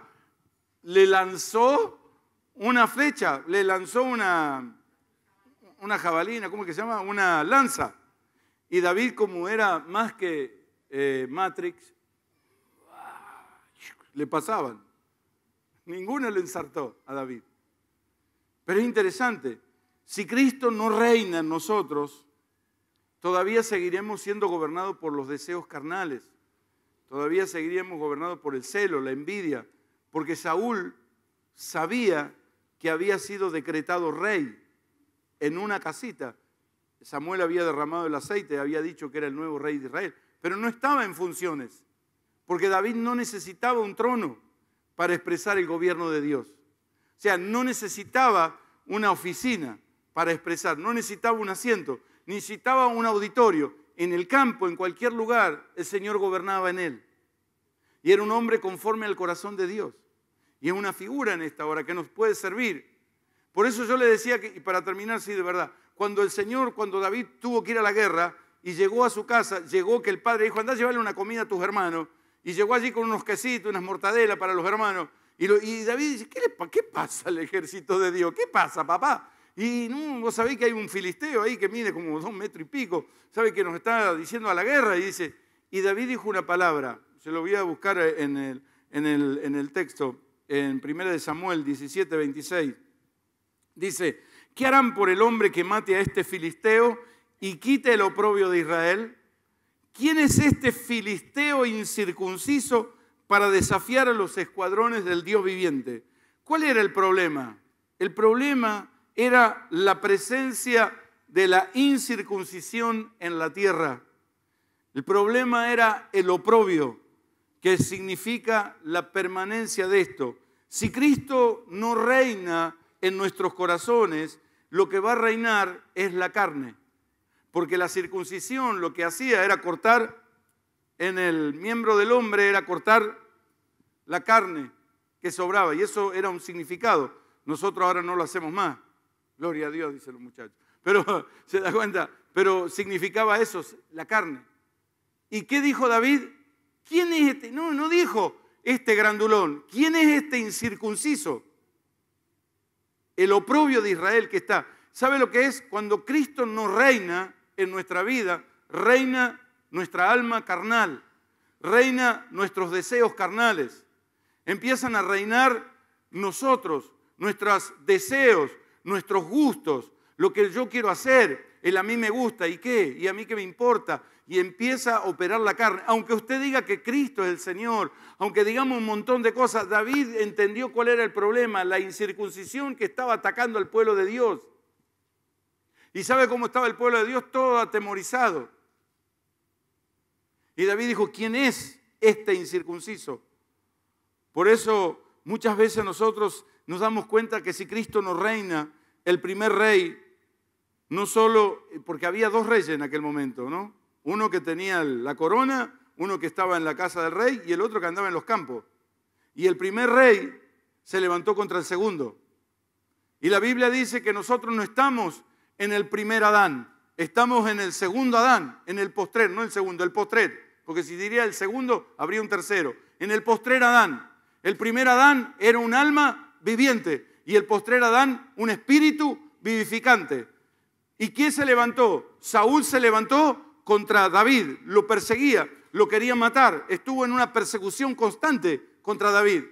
le lanzó una flecha, le lanzó una, una jabalina, ¿cómo que se llama? Una lanza. Y David, como era más que eh, Matrix, le pasaban. Ninguno le ensartó a David. Pero es interesante, si Cristo no reina en nosotros, todavía seguiremos siendo gobernados por los deseos carnales, todavía seguiremos gobernados por el celo, la envidia, porque Saúl sabía que había sido decretado rey en una casita. Samuel había derramado el aceite, había dicho que era el nuevo rey de Israel, pero no estaba en funciones, porque David no necesitaba un trono para expresar el gobierno de Dios. O sea, no necesitaba una oficina para expresar, no necesitaba un asiento, necesitaba un auditorio. En el campo, en cualquier lugar, el Señor gobernaba en él. Y era un hombre conforme al corazón de Dios. Y es una figura en esta hora que nos puede servir. Por eso yo le decía, que, y para terminar, sí, de verdad, cuando el Señor, cuando David tuvo que ir a la guerra y llegó a su casa, llegó que el padre dijo, anda a llevarle una comida a tus hermanos y llegó allí con unos quesitos, unas mortadelas para los hermanos. Y, David dice, ¿qué, ¿qué pasa al ejército de Dios? ¿Qué pasa, papá? Y no, vos sabéis que hay un filisteo ahí que mide como dos metros y pico, sabe que nos está diciendo a la guerra. Y dice, y David dijo una palabra, se lo voy a buscar eh, en el, en el, en el texto, en 1 Samuel 17, 26. Dice, ¿qué harán por el hombre que mate a este filisteo y quite el oprobio de Israel? ¿Quién es este filisteo incircunciso para desafiar a los escuadrones del Dios viviente? ¿Cuál era el problema? El problema era la presencia de la incircuncisión en la tierra. El problema era el oprobio, que significa la permanencia de esto. Si Cristo no reina en nuestros corazones, lo que va a reinar es la carne. Porque la circuncisión lo que hacía era cortar en el miembro del hombre, era cortar la carne que sobraba. Y eso era un significado. Nosotros ahora no lo hacemos más. Gloria a Dios, dicen los muchachos. Pero <laughs> se da cuenta, pero significaba eso, la carne. ¿Y qué dijo David? ¿Quién es este? No, no dijo este grandulón. ¿Quién es este incircunciso? El oprobio de Israel que está. ¿Sabe lo que es? Cuando Cristo no reina, en nuestra vida reina nuestra alma carnal, reina nuestros deseos carnales. Empiezan a reinar nosotros, nuestros deseos, nuestros gustos, lo que yo quiero hacer, el a mí me gusta y qué, y a mí qué me importa, y empieza a operar la carne. Aunque usted diga que Cristo es el Señor, aunque digamos un montón de cosas, David entendió cuál era el problema, la incircuncisión que estaba atacando al pueblo de Dios. ¿Y sabe cómo estaba el pueblo de Dios? Todo atemorizado. Y David dijo, ¿quién es este incircunciso? Por eso muchas veces nosotros nos damos cuenta que si Cristo no reina, el primer rey, no solo, porque había dos reyes en aquel momento, ¿no? Uno que tenía la corona, uno que estaba en la casa del rey y el otro que andaba en los campos. Y el primer rey se levantó contra el segundo. Y la Biblia dice que nosotros no estamos en el primer Adán. Estamos en el segundo Adán, en el postrer, no el segundo, el postrer. Porque si diría el segundo, habría un tercero. En el postrer Adán. El primer Adán era un alma viviente y el postrer Adán un espíritu vivificante. ¿Y quién se levantó? Saúl se levantó contra David, lo perseguía, lo quería matar, estuvo en una persecución constante contra David.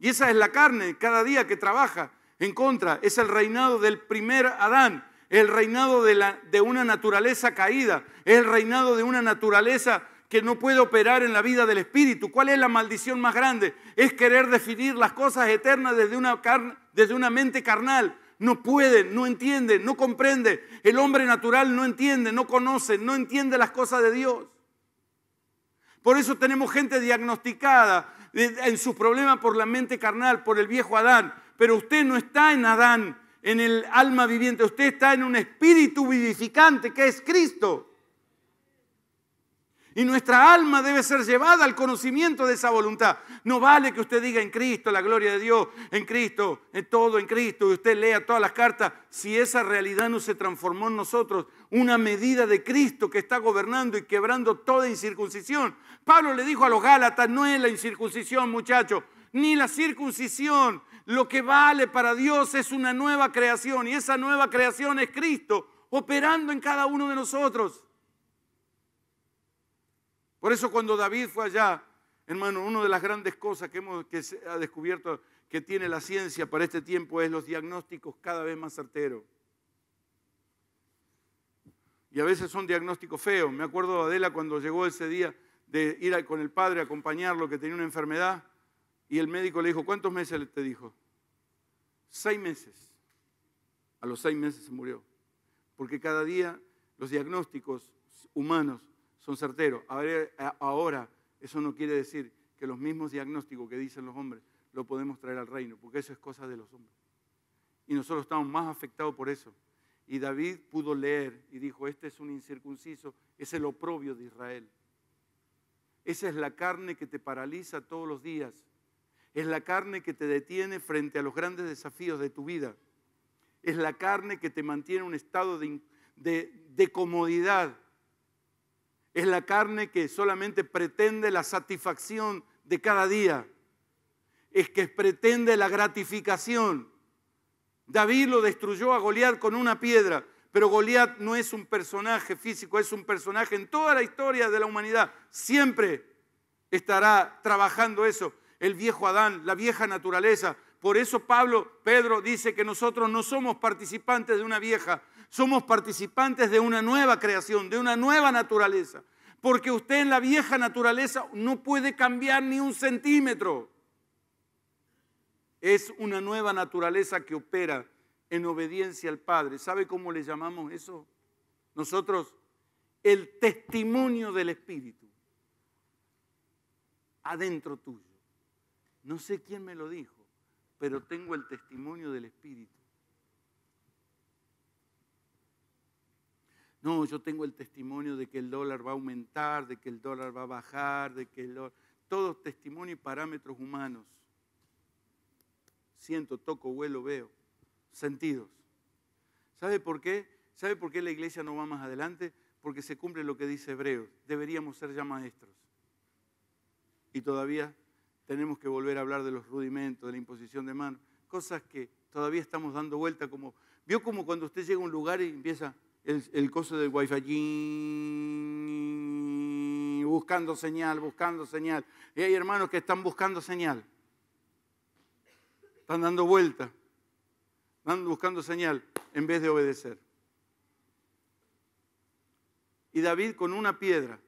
Y esa es la carne cada día que trabaja en contra, es el reinado del primer Adán, el reinado de, una naturaleza caída, el reinado de una naturaleza que no puede operar en la vida del espíritu. ¿Cuál es la maldición más grande? Es querer definir las cosas eternas desde una, desde una mente carnal. No puede, no entiende, no comprende. El hombre natural no entiende, no conoce, no entiende las cosas de Dios. Por eso tenemos gente diagnosticada eh, en su problema por la mente carnal, por el viejo Adán. Pero usted no está en Adán, en el alma viviente, usted está en un espíritu vivificante que es Cristo. Y nuestra alma debe ser llevada al conocimiento de esa voluntad. No vale que usted diga en Cristo, la gloria de Dios, en Cristo, en eh, todo en Cristo, y usted lea todas las cartas, si esa realidad no se transformó en nosotros, una medida de Cristo que está gobernando y quebrando toda incircuncisión. Pablo le dijo a los Gálatas, no es la incircuncisión, muchachos, ni la circuncisión lo que vale para Dios es una nueva creación y esa nueva creación es Cristo operando en cada uno de nosotros. Por eso cuando David fue allá, hermano, una de las grandes cosas que, hemos, que ha descubierto que tiene la ciencia para este tiempo es los diagnósticos cada vez más certeros. Y a veces son diagnósticos feos. Me acuerdo de Adela cuando llegó ese día de ir con el padre a acompañarlo, que tenía una enfermedad. Y el médico le dijo, ¿cuántos meses te dijo? Seis meses. A los seis meses se murió. Porque cada día los diagnósticos humanos son certeros. Ahora, eso no quiere decir que los mismos diagnósticos que dicen los hombres lo podemos traer al reino, porque eso es cosa de los hombres. Y nosotros estamos más afectados por eso. Y David pudo leer y dijo, este es un incircunciso, es el oprobio de Israel. Esa es la carne que te paraliza todos los días es la carne que te detiene frente a los grandes desafíos de tu vida. Es la carne que te mantiene en un estado de, comodidad. Es la carne que solamente pretende la satisfacción de cada día. Es que pretende la gratificación. David lo destruyó a Goliat con una piedra, pero Goliat no es un personaje físico, es un personaje en toda la historia de la humanidad. Siempre estará trabajando eso el viejo Adán, la vieja naturaleza. Por eso Pablo, Pedro dice que nosotros no somos participantes de una vieja, somos participantes de una nueva creación, de una nueva naturaleza. Porque usted en la vieja naturaleza no puede cambiar ni un centímetro. Es una nueva naturaleza que opera en obediencia al Padre. ¿Sabe cómo le llamamos eso? Nosotros, el testimonio del Espíritu, adentro tuyo. No sé quién me lo dijo, pero tengo el testimonio del Espíritu. No, yo tengo el testimonio de que el dólar va a aumentar, de que el dólar va a bajar, de que el dólar... Todos testimonios y parámetros humanos. Siento, toco, vuelo, veo. Sentidos. ¿Sabe por qué? ¿Sabe por qué la iglesia no va más adelante? Porque se cumple lo que dice Hebreos. Deberíamos ser ya maestros. Y todavía tenemos que volver a hablar de los rudimentos, de la imposición de manos, cosas que todavía estamos dando vuelta como... ¿Vio como cuando usted llega a un lugar y empieza el, coso del wifi? Buscando señal, buscando señal. Y hay hermanos que están buscando señal. Están dando vuelta. Están buscando señal en vez de obedecer. Y David con una piedra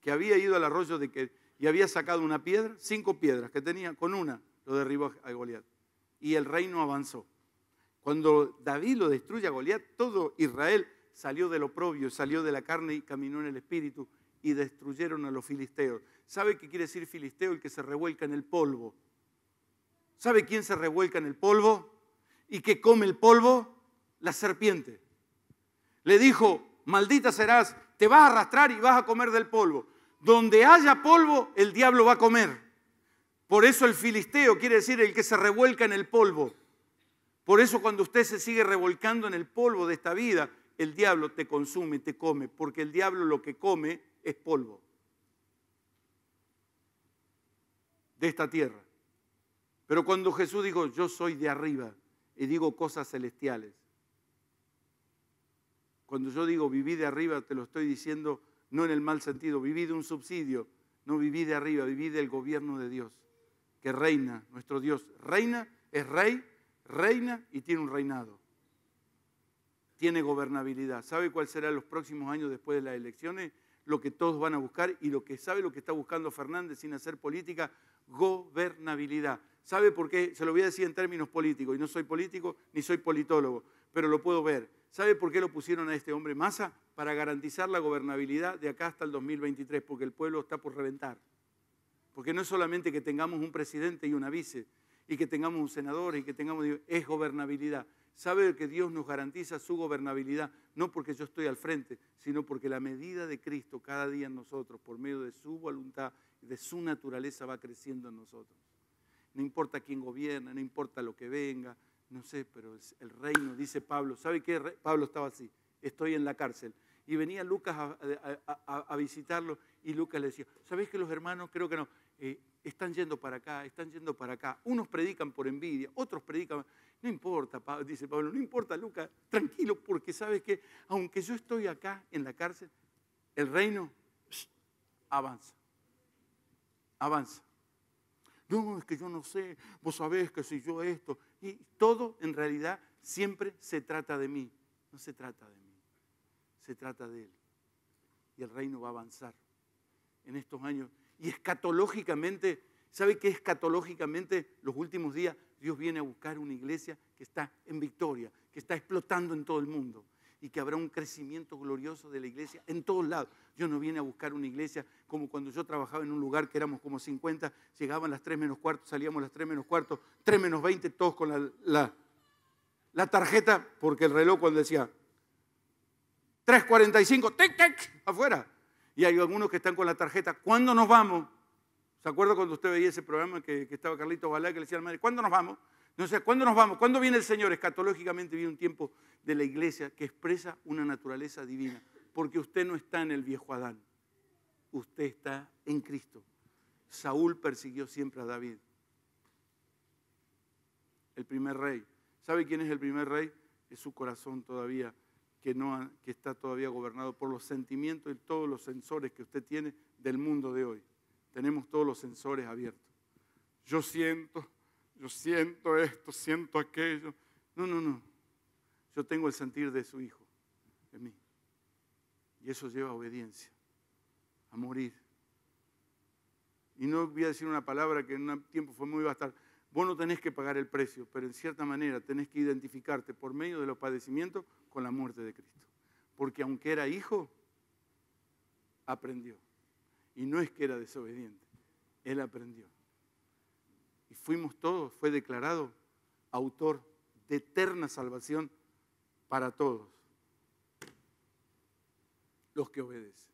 que había ido al arroyo de que y había sacado una piedra, cinco piedras que tenía, con una lo derribó a Goliat. Y el reino avanzó. Cuando David lo destruye a Goliat, todo Israel salió del oprobio, salió de la carne y caminó en el espíritu y destruyeron a los filisteos. ¿Sabe qué quiere decir filisteo? El que se revuelca en el polvo. ¿Sabe quién se revuelca en el polvo? ¿Y que come el polvo? La serpiente. Le dijo, maldita serás, te vas a arrastrar y vas a comer del polvo. Donde haya polvo, el diablo va a comer. Por eso el filisteo quiere decir el que se revuelca en el polvo. Por eso cuando usted se sigue revolcando en el polvo de esta vida, el diablo te consume, te come, porque el diablo lo que come es polvo de esta tierra. Pero cuando Jesús dijo, yo soy de arriba y digo cosas celestiales, cuando yo digo viví de arriba, te lo estoy diciendo no en el mal sentido, viví de un subsidio, no viví de arriba, viví del gobierno de Dios, que reina, nuestro Dios reina, es rey, reina y tiene un reinado. Tiene gobernabilidad. ¿Sabe cuál será los próximos años después de las elecciones? Lo que todos van a buscar y lo que sabe lo que está buscando Fernández sin hacer política, gobernabilidad. ¿Sabe por qué? Se lo voy a decir en términos políticos, y no soy político ni soy politólogo, pero lo puedo ver. ¿Sabe por qué lo pusieron a este hombre Massa? para garantizar la gobernabilidad de acá hasta el 2023, porque el pueblo está por reventar. Porque no es solamente que tengamos un presidente y una vice, y que tengamos un senador, y que tengamos... Es gobernabilidad. Sabe que Dios nos garantiza su gobernabilidad, no porque yo estoy al frente, sino porque la medida de Cristo cada día en nosotros, por medio de su voluntad, de su naturaleza, va creciendo en nosotros. No importa quién gobierna, no importa lo que venga, no sé, pero el reino, dice Pablo. ¿Sabe qué? Pablo estaba así, estoy en la cárcel, y venía Lucas a, visitarlo y Lucas le decía, ¿sabéis que los hermanos creo que no? Eh, están yendo para acá, están yendo para acá. Unos predican por envidia, otros predican... No importa, dice Pablo, no importa, Lucas, tranquilo, porque sabes que aunque yo estoy acá en la cárcel, el reino avanza, avanza. No, es que yo no sé, vos sabés que soy yo esto, y todo en realidad siempre se trata de mí, no se trata de mí se trata de Él. Y el reino va a avanzar en estos años. Y escatológicamente, ¿sabe qué escatológicamente los últimos días Dios viene a buscar una iglesia que está en victoria, que está explotando en todo el mundo y que habrá un crecimiento glorioso de la iglesia en todos lados. Yo no viene a buscar una iglesia como cuando yo trabajaba en un lugar que éramos como 50, llegaban las 3 menos cuarto, salíamos las 3 menos cuarto, 3 menos 20, todos con la, la tarjeta, porque el reloj cuando decía 3.45, tic, tic, afuera. Y hay algunos que están con la tarjeta, ¿cuándo nos vamos? ¿Se acuerda cuando usted veía ese programa que, que estaba Carlito Balá que le decía al madre, ¿cuándo nos vamos? No sé, ¿cuándo nos vamos? ¿Cuándo viene el Señor? Escatológicamente viene un tiempo de la iglesia que expresa una naturaleza divina, porque usted no está en el viejo Adán, usted está en Cristo. Saúl persiguió siempre a David, el primer rey. ¿Sabe quién es el primer rey? Es su corazón todavía que, está todavía gobernado por los sentimientos y todos los sensores que usted tiene del mundo de hoy. Tenemos todos los sensores abiertos. Yo siento, yo siento esto, siento aquello. No, no, no. Yo tengo el sentir de su Hijo de mí. Y eso lleva a obediencia, a morir. Y no voy a decir una palabra que en un tiempo fue muy bastante. Vos no tenés que pagar el precio, pero en cierta manera tenés que identificarte por medio de los padecimientos con la muerte de Cristo. Porque aunque era hijo, aprendió. Y no es que era desobediente, él aprendió. Y fuimos todos, fue declarado autor de eterna salvación para todos los que obedecen.